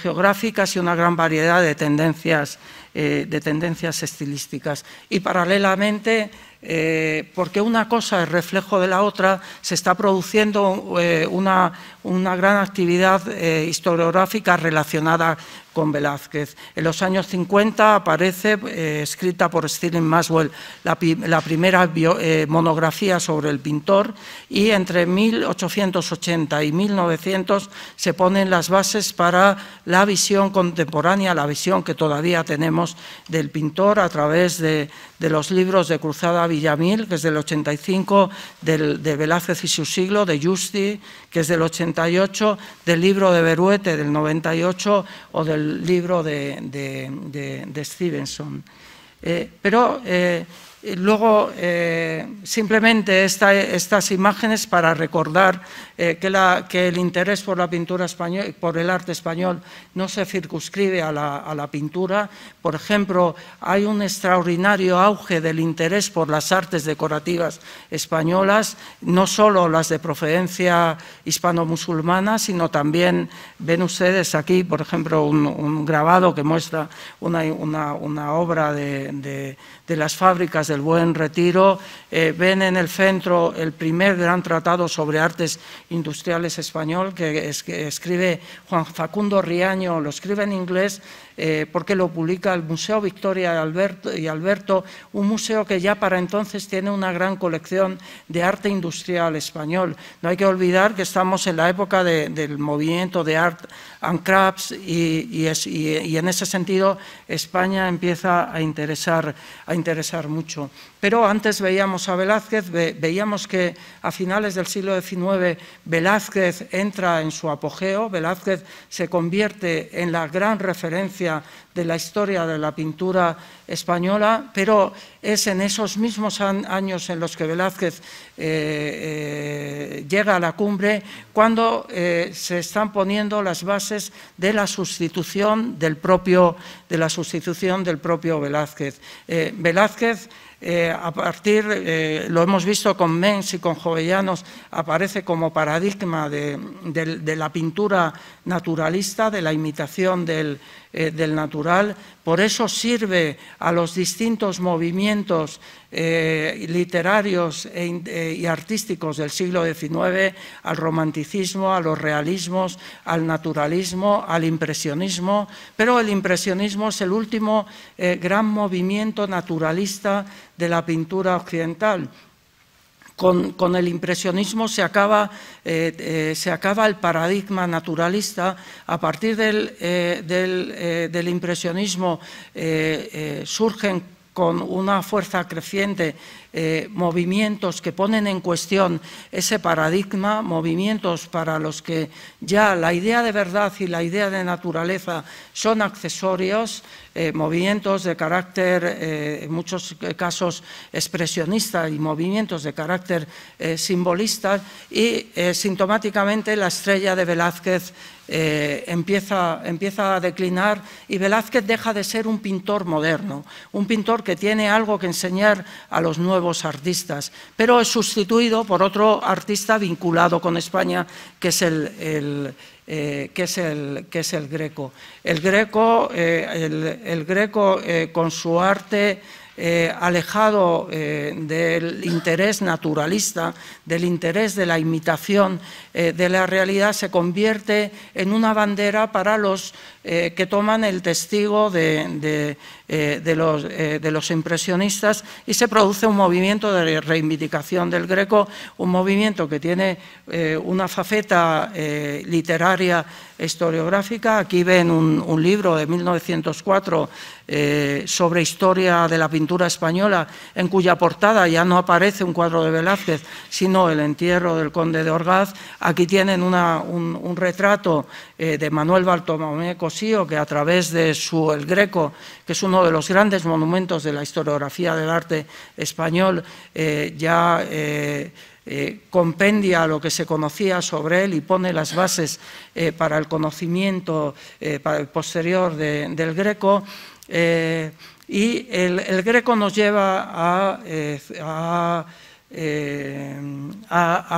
geográficas y una gran variedad de tendencias eh, de tendencias estilísticas. Y paralelamente eh, porque una cosa es reflejo de la otra, se está produciendo eh, una, una, gran actividad eh, historiográfica relacionada con Velázquez. En los años 50 aparece, escrita por Stephen Maswell, la, primera monografía sobre el pintor y entre 1880 y 1900 se ponen las bases para la visión contemporánea, la visión que todavía tenemos del pintor a través de, de los libros de Cruzada Villamil, que es del 85, de Velázquez y su siglo, de Justi, que es del 88, del libro de Beruete del 98 o del libro de, Stevenson. Eh, pero eh, Luego, eh, simplemente estas imágenes para recordar eh, que, el interés por la pintura español, por el arte español no se circunscribe a la, pintura. Por ejemplo, hay un extraordinario auge del interés por las artes decorativas españolas, no solo las de procedencia hispano-musulmana, sino también, ven ustedes aquí, por ejemplo, un, grabado que muestra una, obra de las fábricas de el Buen Retiro, eh, ven en el centro el primer gran tratado sobre artes industriales español que, que escribe Juan Facundo Riaño, lo escribe en inglés, eh, porque lo publica el Museo Victoria y Alberto, un museo que ya para entonces tiene una gran colección de arte industrial español. No hay que olvidar que estamos en la época del movimiento de art and crafts y, en ese sentido España empieza a interesar, a interesar mucho. Pero antes veíamos a Velázquez, veíamos que a finales del siglo XIX Velázquez entra en su apogeo, Velázquez se convierte en la gran referencia de la historia de la pintura española, pero es en esos mismos años en los que Velázquez eh, eh, llega a la cumbre cuando eh, se están poniendo las bases de la sustitución del propio, de la sustitución del propio Velázquez. Velázquez a partir, lo hemos visto con Mens y con Jovellanos, aparece como paradigma de la pintura naturalista, de la imitación del, eh, del natural, por eso sirve a los distintos movimientos eh, literarios e eh, y artísticos del siglo XIX, al romanticismo, a los realismos, al naturalismo, al impresionismo, pero el impresionismo es el último gran movimiento naturalista de la pintura occidental con, el impresionismo eh, eh, se acaba, el paradigma naturalista. A partir del, eh, impresionismo surgen con una fuerza creciente movimientos que ponen en cuestión ese paradigma, movimientos para los que ya la idea de verdad y la idea de naturaleza son accesorios, eh, movimientos de carácter, eh, en muchos casos expresionista y movimientos de carácter eh, simbolista y sintomáticamente la estrella de Velázquez empieza, a declinar y Velázquez deja de ser un pintor moderno, un pintor que tiene algo que enseñar a los nuevos artistas, pero es sustituido por otro artista vinculado con España, que es el eh, que, es el, que es el greco. El eh, el greco eh, con su arte eh, alejado eh, del interés naturalista, del interés de la imitación eh, de la realidad, se convierte en una bandera para los que toman el testigo de, los, impresionistas y se produce un movimiento de reivindicación del greco, un movimiento que tiene una faceta literaria historiográfica. Aquí ven un, libro de 1904 eh, sobre historia de la pintura española, en cuya portada ya no aparece un cuadro de Velázquez, sino el entierro del conde de Orgaz. Aquí tienen un, retrato eh, de Manuel Bartolomé Cosío, que a través de su El Greco, que es uno de los grandes monumentos de la historiografía del arte español, eh, ya eh, compendia lo que se conocía sobre él y pone las bases eh, para el conocimiento eh, posterior del Greco. y el, Greco nos lleva a,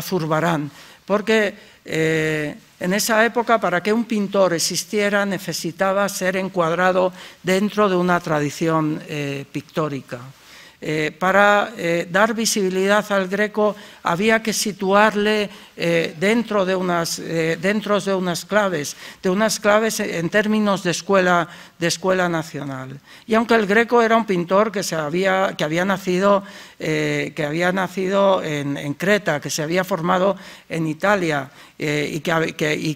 Zurbarán, porque en esa época, para que un pintor existiera, necesitaba ser encuadrado dentro de una tradición pictórica. Eh, para eh, dar visibilidad al Greco había que situarle eh, dentro, de unas, claves, de unas claves en términos de escuela, de escuela nacional. Y aunque el Greco era un pintor que había nacido eh, que había nacido en, Creta, que se había formado en Italia eh, y, que,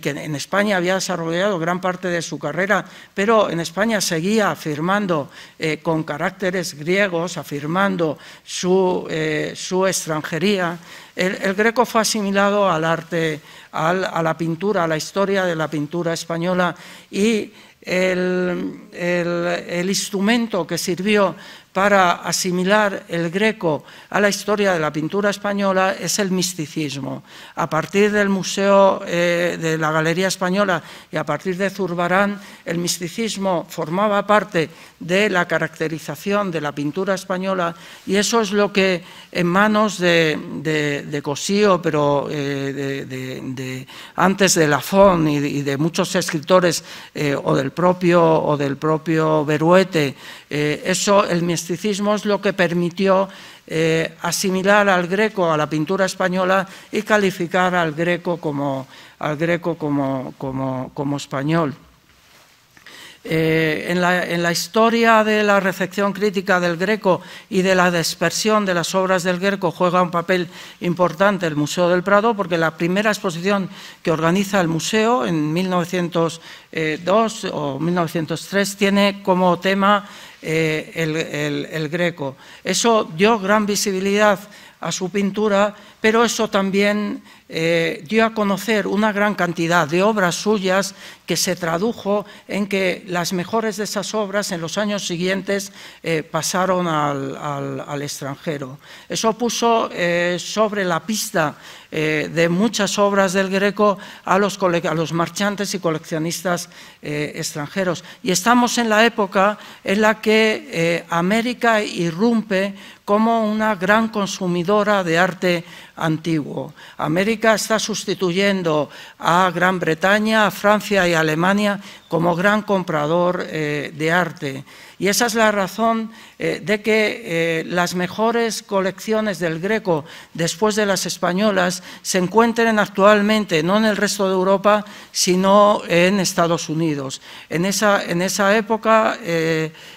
en España había desarrollado gran parte de su carrera, pero en España seguía afirmando eh, con caracteres griegos, afirmando su, extranjería. El, greco fue asimilado al arte, a la pintura, a la historia de la pintura española y el instrumento que sirvió para asimilar el greco a la historia de la pintura española es el misticismo. A partir del Museo eh, de la Galería Española y a partir de Zurbarán, el misticismo formaba parte de la caracterización de la pintura española y eso es lo que en manos de, Cosío, pero eh, de, antes de Lafon y, de muchos escritores eh, o, del propio, o del propio Beruete, eso el misticismo es lo que permitió eh, asimilar al greco a la pintura española y calificar al greco como, al greco como, español. Eh, en, la, en, la, historia de la recepción crítica del greco y de la dispersión de las obras del greco juega un papel importante el Museo del Prado, porque la primera exposición que organiza el museo en 1902 eh, o 1903 tiene como tema eh, el, Greco. Eso dio gran visibilidad a su pintura, pero eso también eh, dio a conocer una gran cantidad de obras suyas que se tradujo en que las mejores de esas obras en los años siguientes eh, pasaron al, extranjero. Eso puso eh, sobre la pista eh, de muchas obras del Greco a los, a los marchantes y coleccionistas extranjeros. Y estamos en la época en la que América irrumpe como una gran consumidora de arte antiguo. América está sustituyendo a Gran Bretaña, a Francia y Alemania como gran comprador eh, de arte. Y esa es la razón eh, de que eh, las mejores colecciones del Greco, después de las españolas, se encuentren actualmente, no en el resto de Europa, sino en Estados Unidos. En esa, en esa época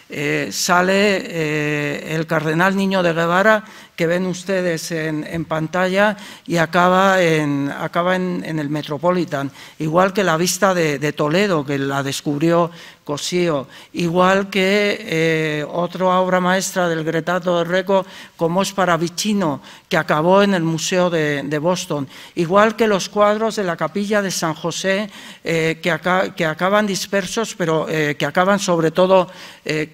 eh, sale eh, el cardenal Niño de Guevara, que ven ustedes en, pantalla, y acaba, en, acaba en, el Metropolitan. Igual que la vista de, Toledo, que la descubrió Cosío. Igual que eh, otra obra maestra del Gretato de Reco, como es para Vicino que acabó en el Museo de, de, Boston. Igual que los cuadros de la Capilla de San José, que, que, acaban dispersos, pero que acaban sobre todo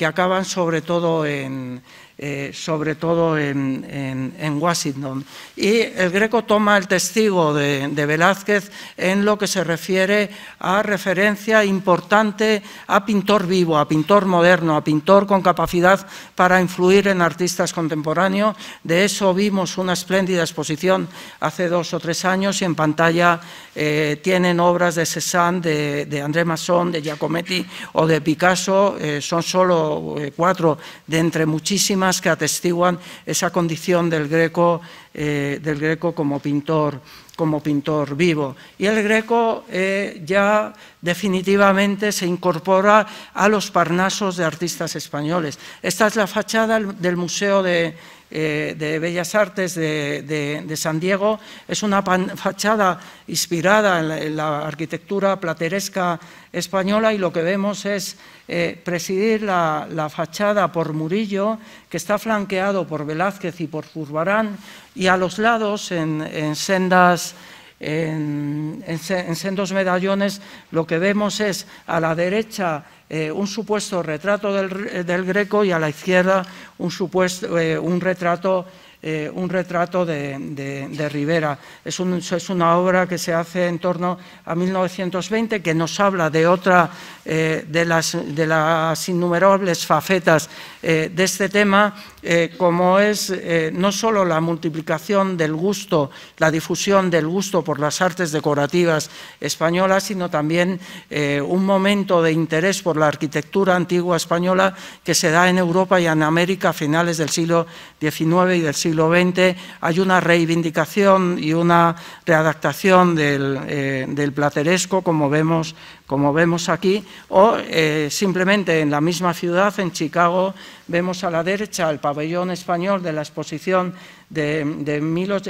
que acaban sobre todo en, eh, sobre todo en, Washington. Y el Greco toma el testigo de, Velázquez en lo que se refiere a referencia importante a pintor vivo, a pintor moderno, a pintor con capacidad para influir en artistas contemporáneos. De eso vimos una espléndida exposición hace dos o tres años y en pantalla eh, tienen obras de Cézanne, de, André Masson, de Giacometti o de Picasso. Eh, son solo cuatro de entre muchísimas que atestiguan esa condición del Greco, eh, del Greco como, pintor, como pintor vivo. Y el Greco eh, ya definitivamente se incorpora a los parnasos de artistas españoles. Esta es la fachada del Museo de eh, de Bellas Artes de, San Diego. Es una fachada inspirada en la, arquitectura plateresca española y lo que vemos es eh, presidir la, fachada por Murillo, que está flanqueado por Velázquez y por Zurbarán, y a los lados, en sendas en, sendos medallones, lo que vemos es a la derecha eh, un supuesto retrato del, eh, del, Greco y a la izquierda un, supuesto, eh, un retrato eh, un retrato de, Rivera. Es, una obra que se hace en torno a 1920, que nos habla de otra eh, de, las, innumerables facetas eh, de este tema, como es no solo la multiplicación del gusto, la difusión del gusto por las artes decorativas españolas, sino también un momento de interés por la arquitectura antigua española que se da en Europa y en América a finales del siglo XIX y del siglo siglo hay una reivindicación y una readaptación eh, del, plateresco, como vemos, como vemos aquí, o eh, simplemente en la misma ciudad, en Chicago, vemos a la derecha el pabellón español de la exposición de,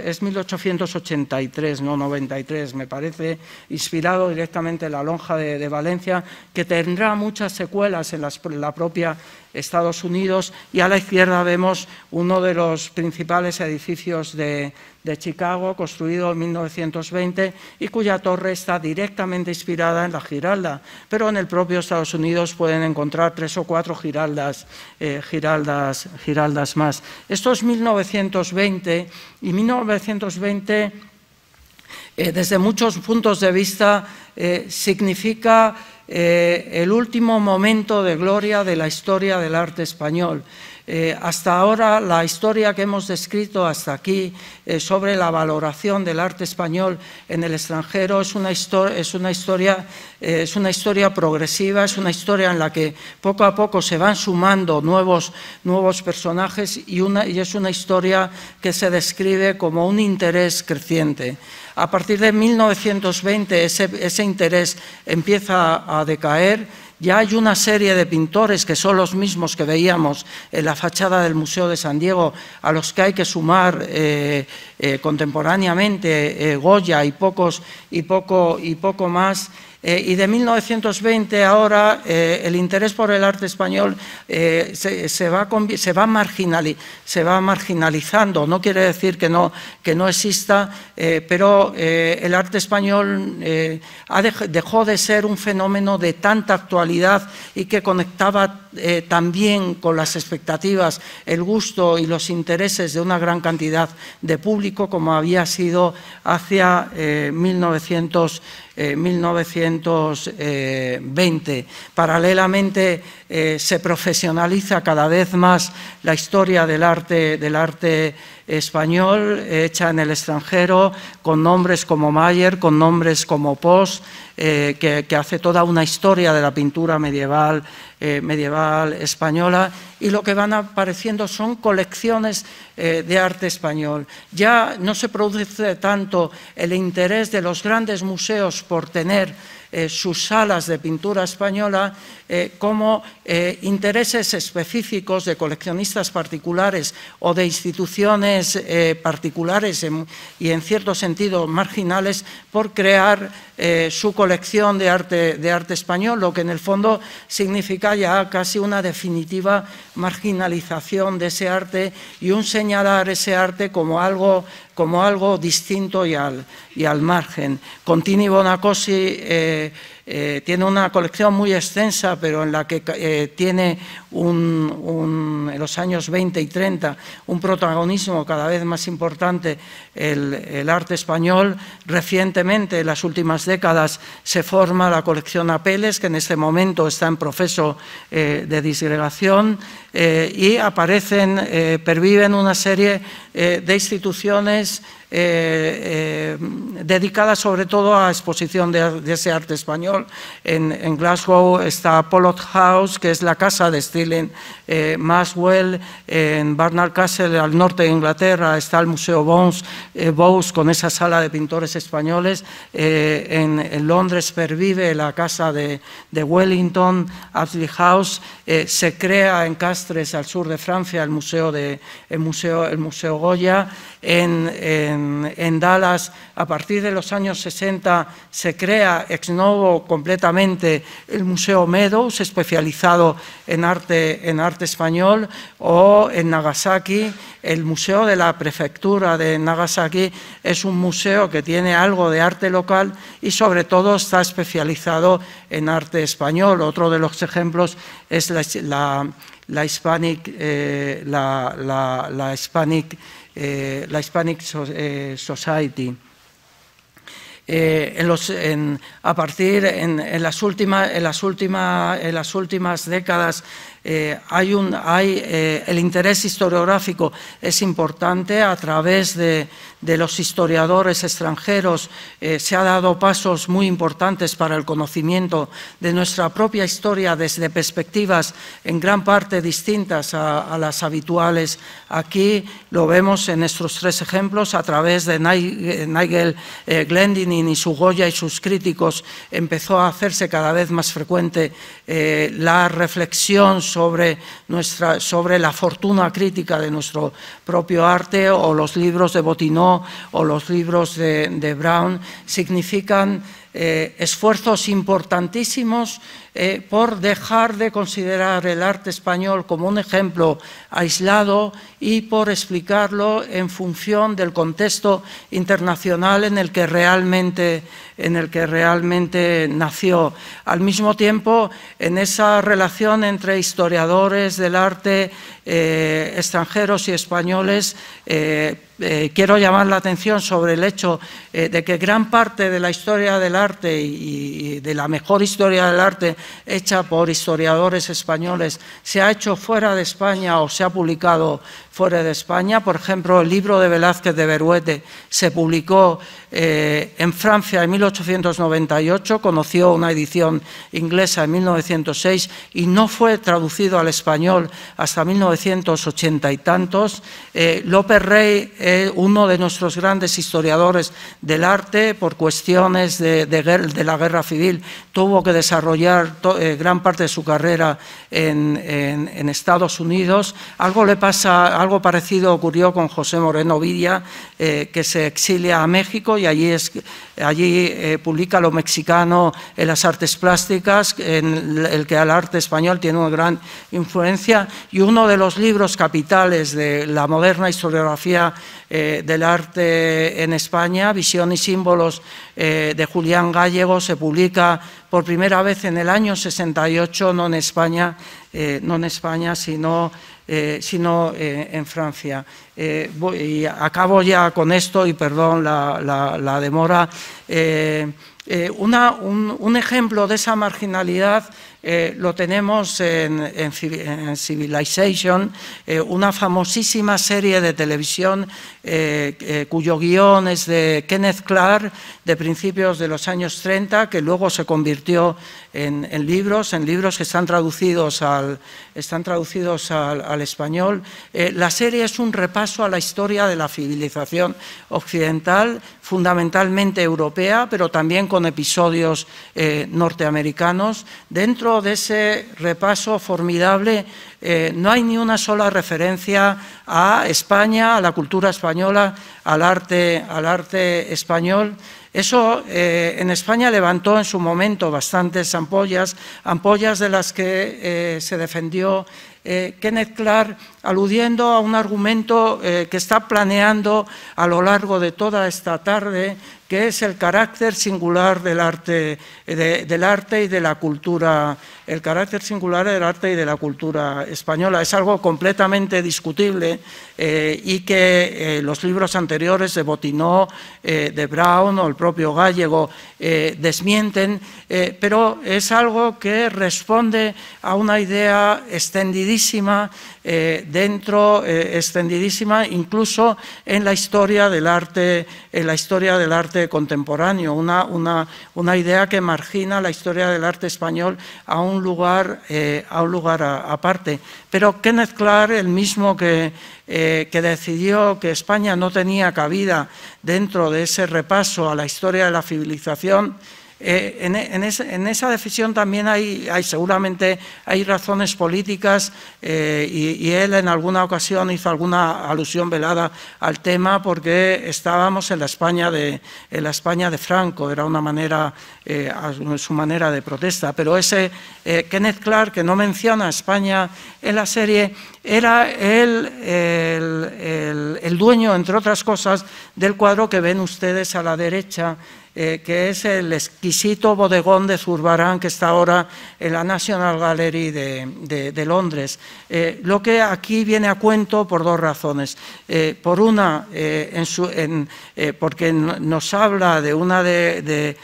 es 1883, no 93, me parece, inspirado directamente en la lonja de, Valencia, que tendrá muchas secuelas en, la propia Estados Unidos y a la izquierda vemos uno de los principales edificios de, Chicago, construido en 1920 y cuya torre está directamente inspirada en la Giralda. Pero en el propio Estados Unidos pueden encontrar tres o cuatro Giraldas, eh, giraldas, más. Esto 1920 y 1920 eh, desde muchos puntos de vista eh, significa eh, el último momento de gloria de la historia del arte español. Eh, hasta ahora la historia que hemos descrito hasta aquí eh, sobre la valoración del arte español en el extranjero eh, es una, historia, progresiva, es una historia en la que poco a poco se van sumando nuevos, personajes y, es una historia que se describe como un interés creciente. A partir de 1920 ese, ese interés empieza a decaer ya hay una serie de pintores que son los mismos que veíamos en la fachada del Museo de San Diego, a los que hay que sumar eh, eh, contemporáneamente eh, Goya y, pocos, y, poco, y poco más. Eh, y de 1920 ahora eh, el interés por el arte español eh, se, va se, se, va marginalizando. No quiere decir que no, que no exista, pero el arte español ha dejó de ser un fenómeno de tanta actualidad y que conectaba eh, también con las expectativas, el gusto y los intereses de una gran cantidad de público, como había sido hacia 1920. Eh, eh, Paralelamente, se profesionaliza cada vez más la historia del arte, del arte español hecha en el extranjero, con nombres como Mayer, con nombres como Post, eh, que, hace toda una historia de la pintura medieval, eh, medieval española, y lo que van apareciendo son colecciones eh, de arte español. Ya no se produce tanto el interés de los grandes museos por tener sus salas de pintura española, eh, como eh, intereses específicos de coleccionistas particulares o de instituciones eh, particulares y en cierto sentido marginales por crear su colección de arte, español, lo que en el fondo significa ya casi una definitiva marginalización de ese arte y un señalar ese arte como algo distinto y al, margen. Contini eh, tiene una colección muy extensa, pero en la que eh, tiene en los años 20 y 30 un protagonismo cada vez más importante el, arte español. Recientemente, en las últimas décadas, se forma la colección Apeles, que en este momento está en proceso eh, de disgregación, y aparecen, perviven una serie de instituciones eh, eh, dedicada sobre todo a exposición de, ese arte español. En, Glasgow está Pollard House, que es la casa de Stirling eh, Maxwell. En Barnard Castle, al norte de Inglaterra, está el Museo Bones, eh, Bowes, con esa sala de pintores españoles. En, Londres pervive la casa de, Wellington, Apsley House. se crea en Castres, al sur de Francia, el Museo, de, el museo, el museo Goya. en en, Dallas, a partir de los años 60 se crea ex novo completamente el Museo Meadows, especializado en arte, en arte español, o en Nagasaki, el Museo de la Prefectura de Nagasaki es un museo que tiene algo de arte local y sobre todo está especializado en arte español. Otro de los ejemplos es la, la, Hispanic, eh, la, la Hispanic eh, la Hispanic eh, Society. Eh, en los, en, a partir en las, en las últimas en, las últimas décadas eh, hay un, eh, el interés historiográfico es importante a través de, los historiadores extranjeros. Eh, se ha dado pasos muy importantes para el conocimiento de nuestra propia historia desde perspectivas en gran parte distintas a, las habituales. Aquí lo vemos en estos tres ejemplos a través de Nigel Glendinning y su Goya y sus críticos. Empezó a hacerse cada vez más frecuente la reflexión sobre, nuestra, sobre la fortuna crítica de nuestro propio arte o los libros de Botineau o los libros de, de Brown significan eh, esfuerzos importantísimos eh, por dejar de considerar el arte español como un ejemplo aislado y por explicarlo en función del contexto internacional en el que realmente, en el que realmente nació. Al mismo tiempo, en esa relación entre historiadores del arte eh, extranjeros y españoles, eh, quiero llamar la atención sobre el hecho de que gran parte de la historia del arte y, de la mejor historia del arte hecha por historiadores españoles se ha hecho fuera de España o se ha publicado fuera de España. Por ejemplo, el libro de Velázquez de Beruete se publicó eh, en Francia en 1898, conoció una edición inglesa en 1906 y no fue traducido al español hasta 1980 y tantos. Eh, López Rey, uno de nuestros grandes historiadores del arte, por cuestiones de, de, la guerra civil, tuvo que desarrollar eh, gran parte de su carrera en, en, Estados Unidos. Algo le pasa a algo parecido ocurrió con José Moreno Vidia, eh, que se exilia a México y allí, allí eh, publica lo mexicano en las artes plásticas, en el que al arte español tiene una gran influencia. Y uno de los libros capitales de la moderna historiografía eh, del arte en España, Visión y Símbolos de Julián Gallego, se publica por primera vez en el año 68, no en España, no en España sino eh, sino eh, en Francia. Eh, y acabo ya con esto y perdón la, demora. un, ejemplo de esa marginalidad eh, lo tenemos en, Civilization, eh, una famosísima serie de televisión eh, cuyo guión es de Kenneth Clark de principios de los años 30, que luego se convirtió en, libros, en libros que están traducidos al, al español. la serie es un repaso a la historia de la civilización occidental, fundamentalmente europea, pero también con episodios norteamericanos, dentro de ese repaso formidable eh, no hay ni una sola referencia a España, a la cultura española, al arte, al arte español. Eso eh, en España levantó en su momento bastantes ampollas, ampollas de las que eh, se defendió eh, Kenneth Clark aludiendo a un argumento eh, que está planeando a lo largo de toda esta tarde, que es el carácter singular eh, del arte, y de la cultura, el carácter singular del arte y de la cultura española. Es algo completamente discutible y que los libros anteriores de Botinó, de Brown o el propio Gallego desmienten, pero es algo que responde a una idea extendida extendidísima eh, dentro, eh, extendidísima incluso en la historia del arte, en la historia del arte contemporáneo, una, idea que margina la historia del arte español a un lugar, eh, aparte. Pero Kenneth Clark, el mismo que decidió que España no tenía cabida dentro de ese repaso a la historia de la civilización, eh, en, esa decisión también hay, seguramente hay razones políticas eh, y, él en alguna ocasión hizo alguna alusión velada al tema porque estábamos en la España de, la España de Franco, era una manera, eh, su manera de protesta. Pero ese Kenneth Clark, que no menciona España en la serie, era él el dueño, entre otras cosas, del cuadro que ven ustedes a la derecha eh, que es el exquisito bodegón de Zurbarán que está ahora en la National Gallery de, Londres. Eh, lo que aquí viene a cuento por dos razones. Eh, por una, porque nos habla de una de,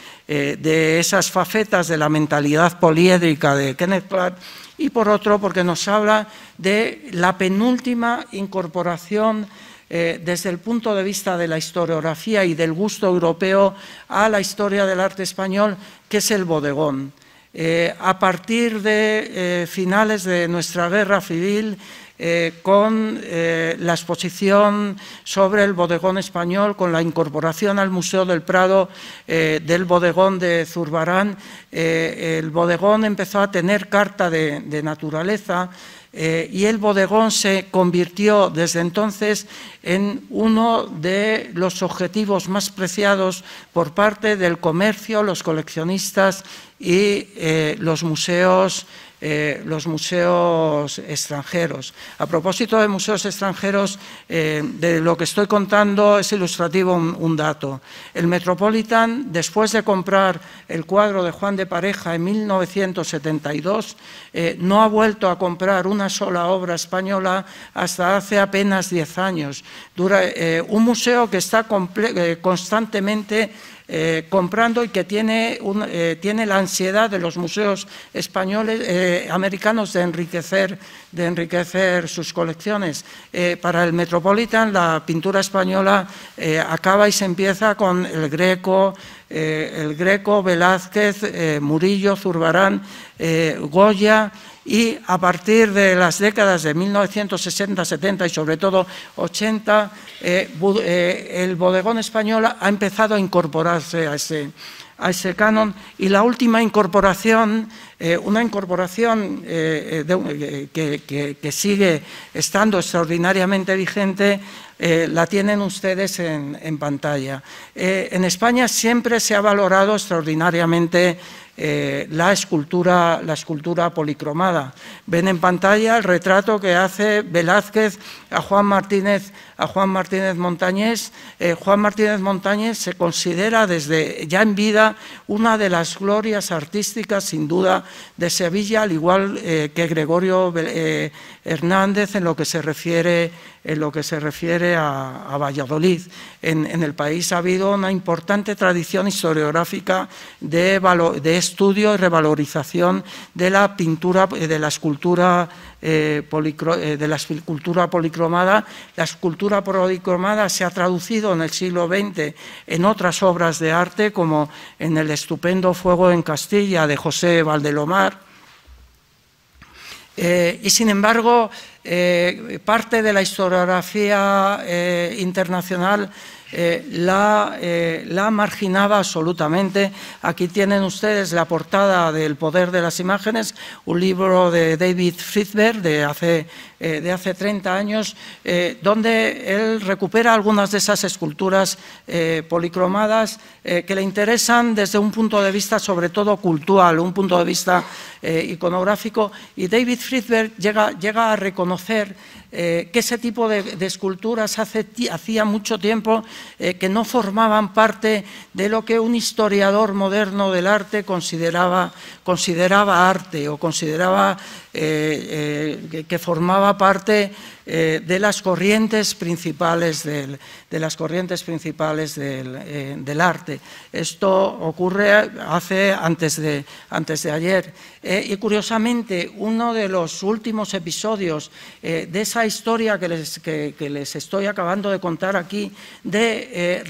de, esas facetas de la mentalidad poliédrica de Kenneth Clark y por otro, porque nos habla de la penúltima incorporación eh, desde el punto de vista de la historiografía y del gusto europeo a la historia del arte español, que es el bodegón. Eh, a partir de eh, finales de nuestra guerra civil, con la exposición sobre el bodegón español, con la incorporación al Museo del Prado del bodegón de Zurbarán, el bodegón empezó a tener carta de naturaleza. Eh, y el bodegón se convirtió desde entonces en uno de los objetivos más preciados por parte del comercio, los coleccionistas y eh, los museos eh, los museos extranjeros. A propósito de museos extranjeros, eh, de lo que estoy contando es ilustrativo un, dato. El Metropolitan, después de comprar el cuadro de Juan de Pareja en 1972, eh, no ha vuelto a comprar una sola obra española hasta hace apenas 10 años. un museo que está constantemente eh, comprando y que tiene, eh, tiene, la ansiedad de los museos españoles, eh, americanos de enriquecer, de enriquecer sus colecciones. para el Metropolitan la pintura española acaba y se empieza con el Greco, el Greco, Velázquez, Murillo, Zurbarán, Goya y a partir de las décadas de 1960, 70 y sobre todo 80, eh, eh, el bodegón español ha empezado a incorporarse a ese, canon y la última incorporación, eh, una incorporación que, sigue estando extraordinariamente vigente, la tienen ustedes en pantalla. en España siempre se ha valorado extraordinariamente eh, la, escultura, la escultura policromada. Ven en pantalla el retrato que hace Velázquez a Juan Martínez a Juan Martínez Montañés. Eh, Juan Martínez Montañés se considera desde ya en vida una de las glorias artísticas, sin duda, de Sevilla, al igual eh, que Gregorio eh, Hernández en lo que se refiere, a, Valladolid. En, el país ha habido una importante tradición historiográfica de, de estudio y revalorización de la pintura, de la escultura eh, eh, de la escultura policromada. La escultura policromada se ha traducido en el siglo XX en otras obras de arte, como en el estupendo Fuego en Castilla de José Valdelomar. Eh, y sin embargo, parte de la historiografía internacional eh, la, eh, la, marginaba absolutamente. Aquí tienen ustedes la portada del Poder de las Imágenes, un libro de David Friedberg de hace eh, de hace 30 años, eh, donde él recupera algunas de esas esculturas eh, policromadas que le interesan desde un punto de vista sobre todo cultural, un punto de vista iconográfico, y David Friedberg llega, a reconocer que ese tipo de, esculturas hacía mucho tiempo que no formaban parte de lo que un historiador moderno del arte consideraba, arte o consideraba que formaba parte eh, de las corrientes principales del, de las corrientes principales del, eh, arte. Esto ocurre hace, antes, de, antes de ayer. Eh, y curiosamente, uno de los últimos episodios de esa historia que les, les, estoy acabando de contar aquí, de,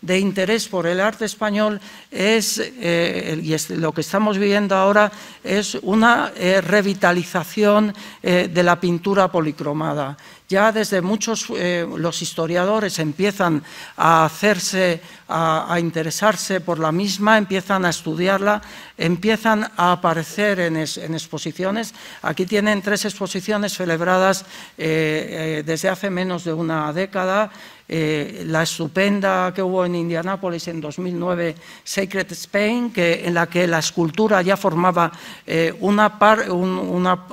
de, interés por el arte español, es, y lo que estamos viviendo ahora es una revitalización eh, de la pintura policromada. Ya desde muchos eh, los historiadores empiezan a hacerse, a, interesarse por la misma, empiezan a estudiarla, empiezan a aparecer en, exposiciones. Aquí tienen tres exposiciones celebradas eh, desde hace menos de una década. Eh, la estupenda que hubo en Indianápolis en 2009, Sacred Spain, que, en la que la escultura ya formaba eh,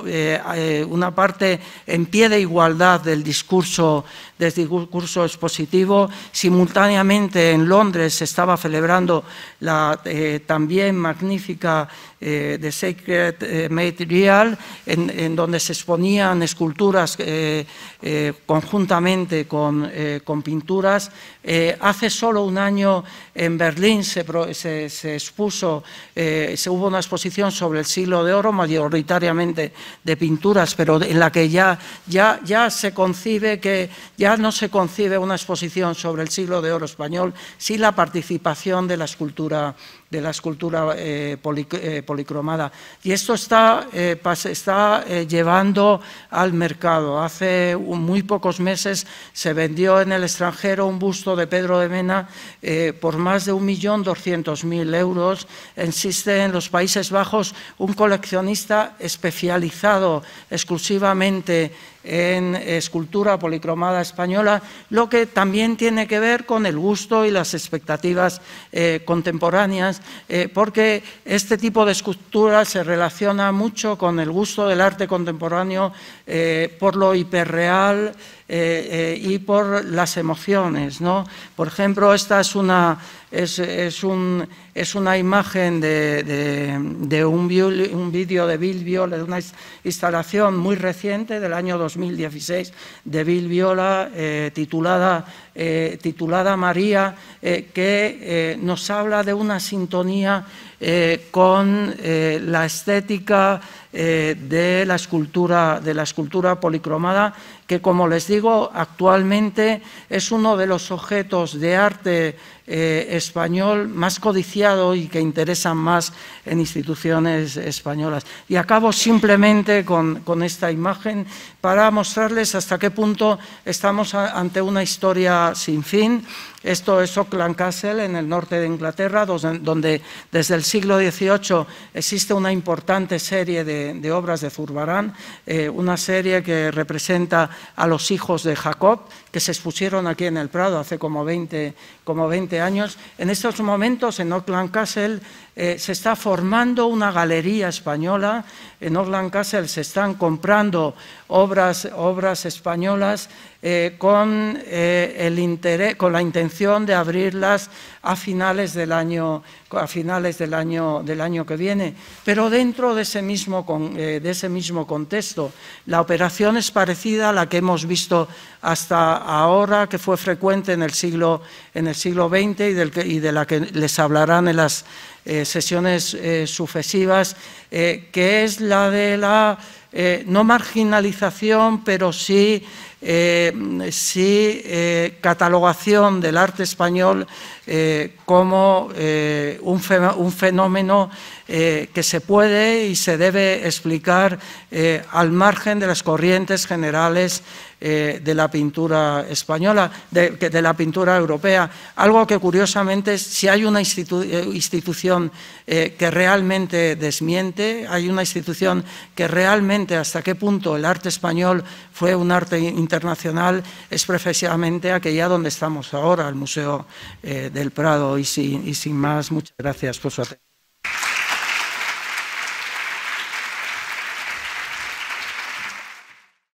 eh, una parte en pie de igualdad del discurso el curso expositivo. Simultáneamente en Londres se estaba celebrando la eh, también magnífica eh, The Sacred eh, Material... en, donde se exponían esculturas conjuntamente con, con pinturas. hace solo un año en Berlín se, expuso, eh, se hubo una exposición sobre el siglo de oro, mayoritariamente de pinturas, pero en la que ya, ya, ya se concibe que ya no se concibe una exposición sobre el siglo de oro español sin la participación de la escultura de la escultura eh, eh, policromada. Y esto está, eh, llevando al mercado. Hace muy pocos meses se vendió en el extranjero un busto de Pedro de Mena por más de 1.200.000 euros. Existe en los Países Bajos un coleccionista especializado exclusivamente en escultura policromada española, lo que también tiene que ver con el gusto y las expectativas eh, contemporáneas, eh, porque este tipo de escultura se relaciona mucho con el gusto del arte contemporáneo eh, por lo hiperreal, eh, eh, y por las emociones. ¿no? Por ejemplo, esta es una, es, un, es una imagen de, de, un, un vídeo de Bill Viola, de una instalación muy reciente del año 2016 de Bill Viola, eh, titulada eh, titulada María, eh, que eh, nos habla de una sintonía con la estética de, la escultura, de la escultura policromada, que como les digo, actualmente es uno de los objetos de arte eh, español más codiciado y que interesan más en instituciones españolas. Y acabo simplemente con, esta imagen para mostrarles hasta qué punto estamos ante una historia sin fin esto es Oakland Castle, en el norte de Inglaterra, donde desde el siglo XVIII existe una importante serie de, obras de Zurbarán, eh, una serie que representa a los hijos de Jacob, que se expusieron aquí en el Prado hace como 20, años. En estos momentos, en Oakland Castle, eh, se está formando una galería española. En Auckland Castle se están comprando obras españolas eh, eh, con, la intención de abrirlas a finales, del año, a finales del, año, que viene. Pero dentro eh, de ese, mismo contexto, la operación es parecida a la que hemos visto hasta ahora, que fue frecuente en el siglo, XX y, de la que les hablarán en las sesiones sucesivas, que es la de la... no marginalización, pero sí eh, si eh, catalogación del arte español eh, como eh, un, fenómeno eh, que se puede y se debe explicar eh, al margen de las corrientes generales eh, de la pintura española, de, de, la pintura europea. Algo que curiosamente, si hay una institución que realmente desmiente, hay una institución que realmente hasta qué punto el arte español fue un arte internacional, es precisamente aquella donde estamos ahora, el Museo del Prado. y sin más, muchas gracias por su atención.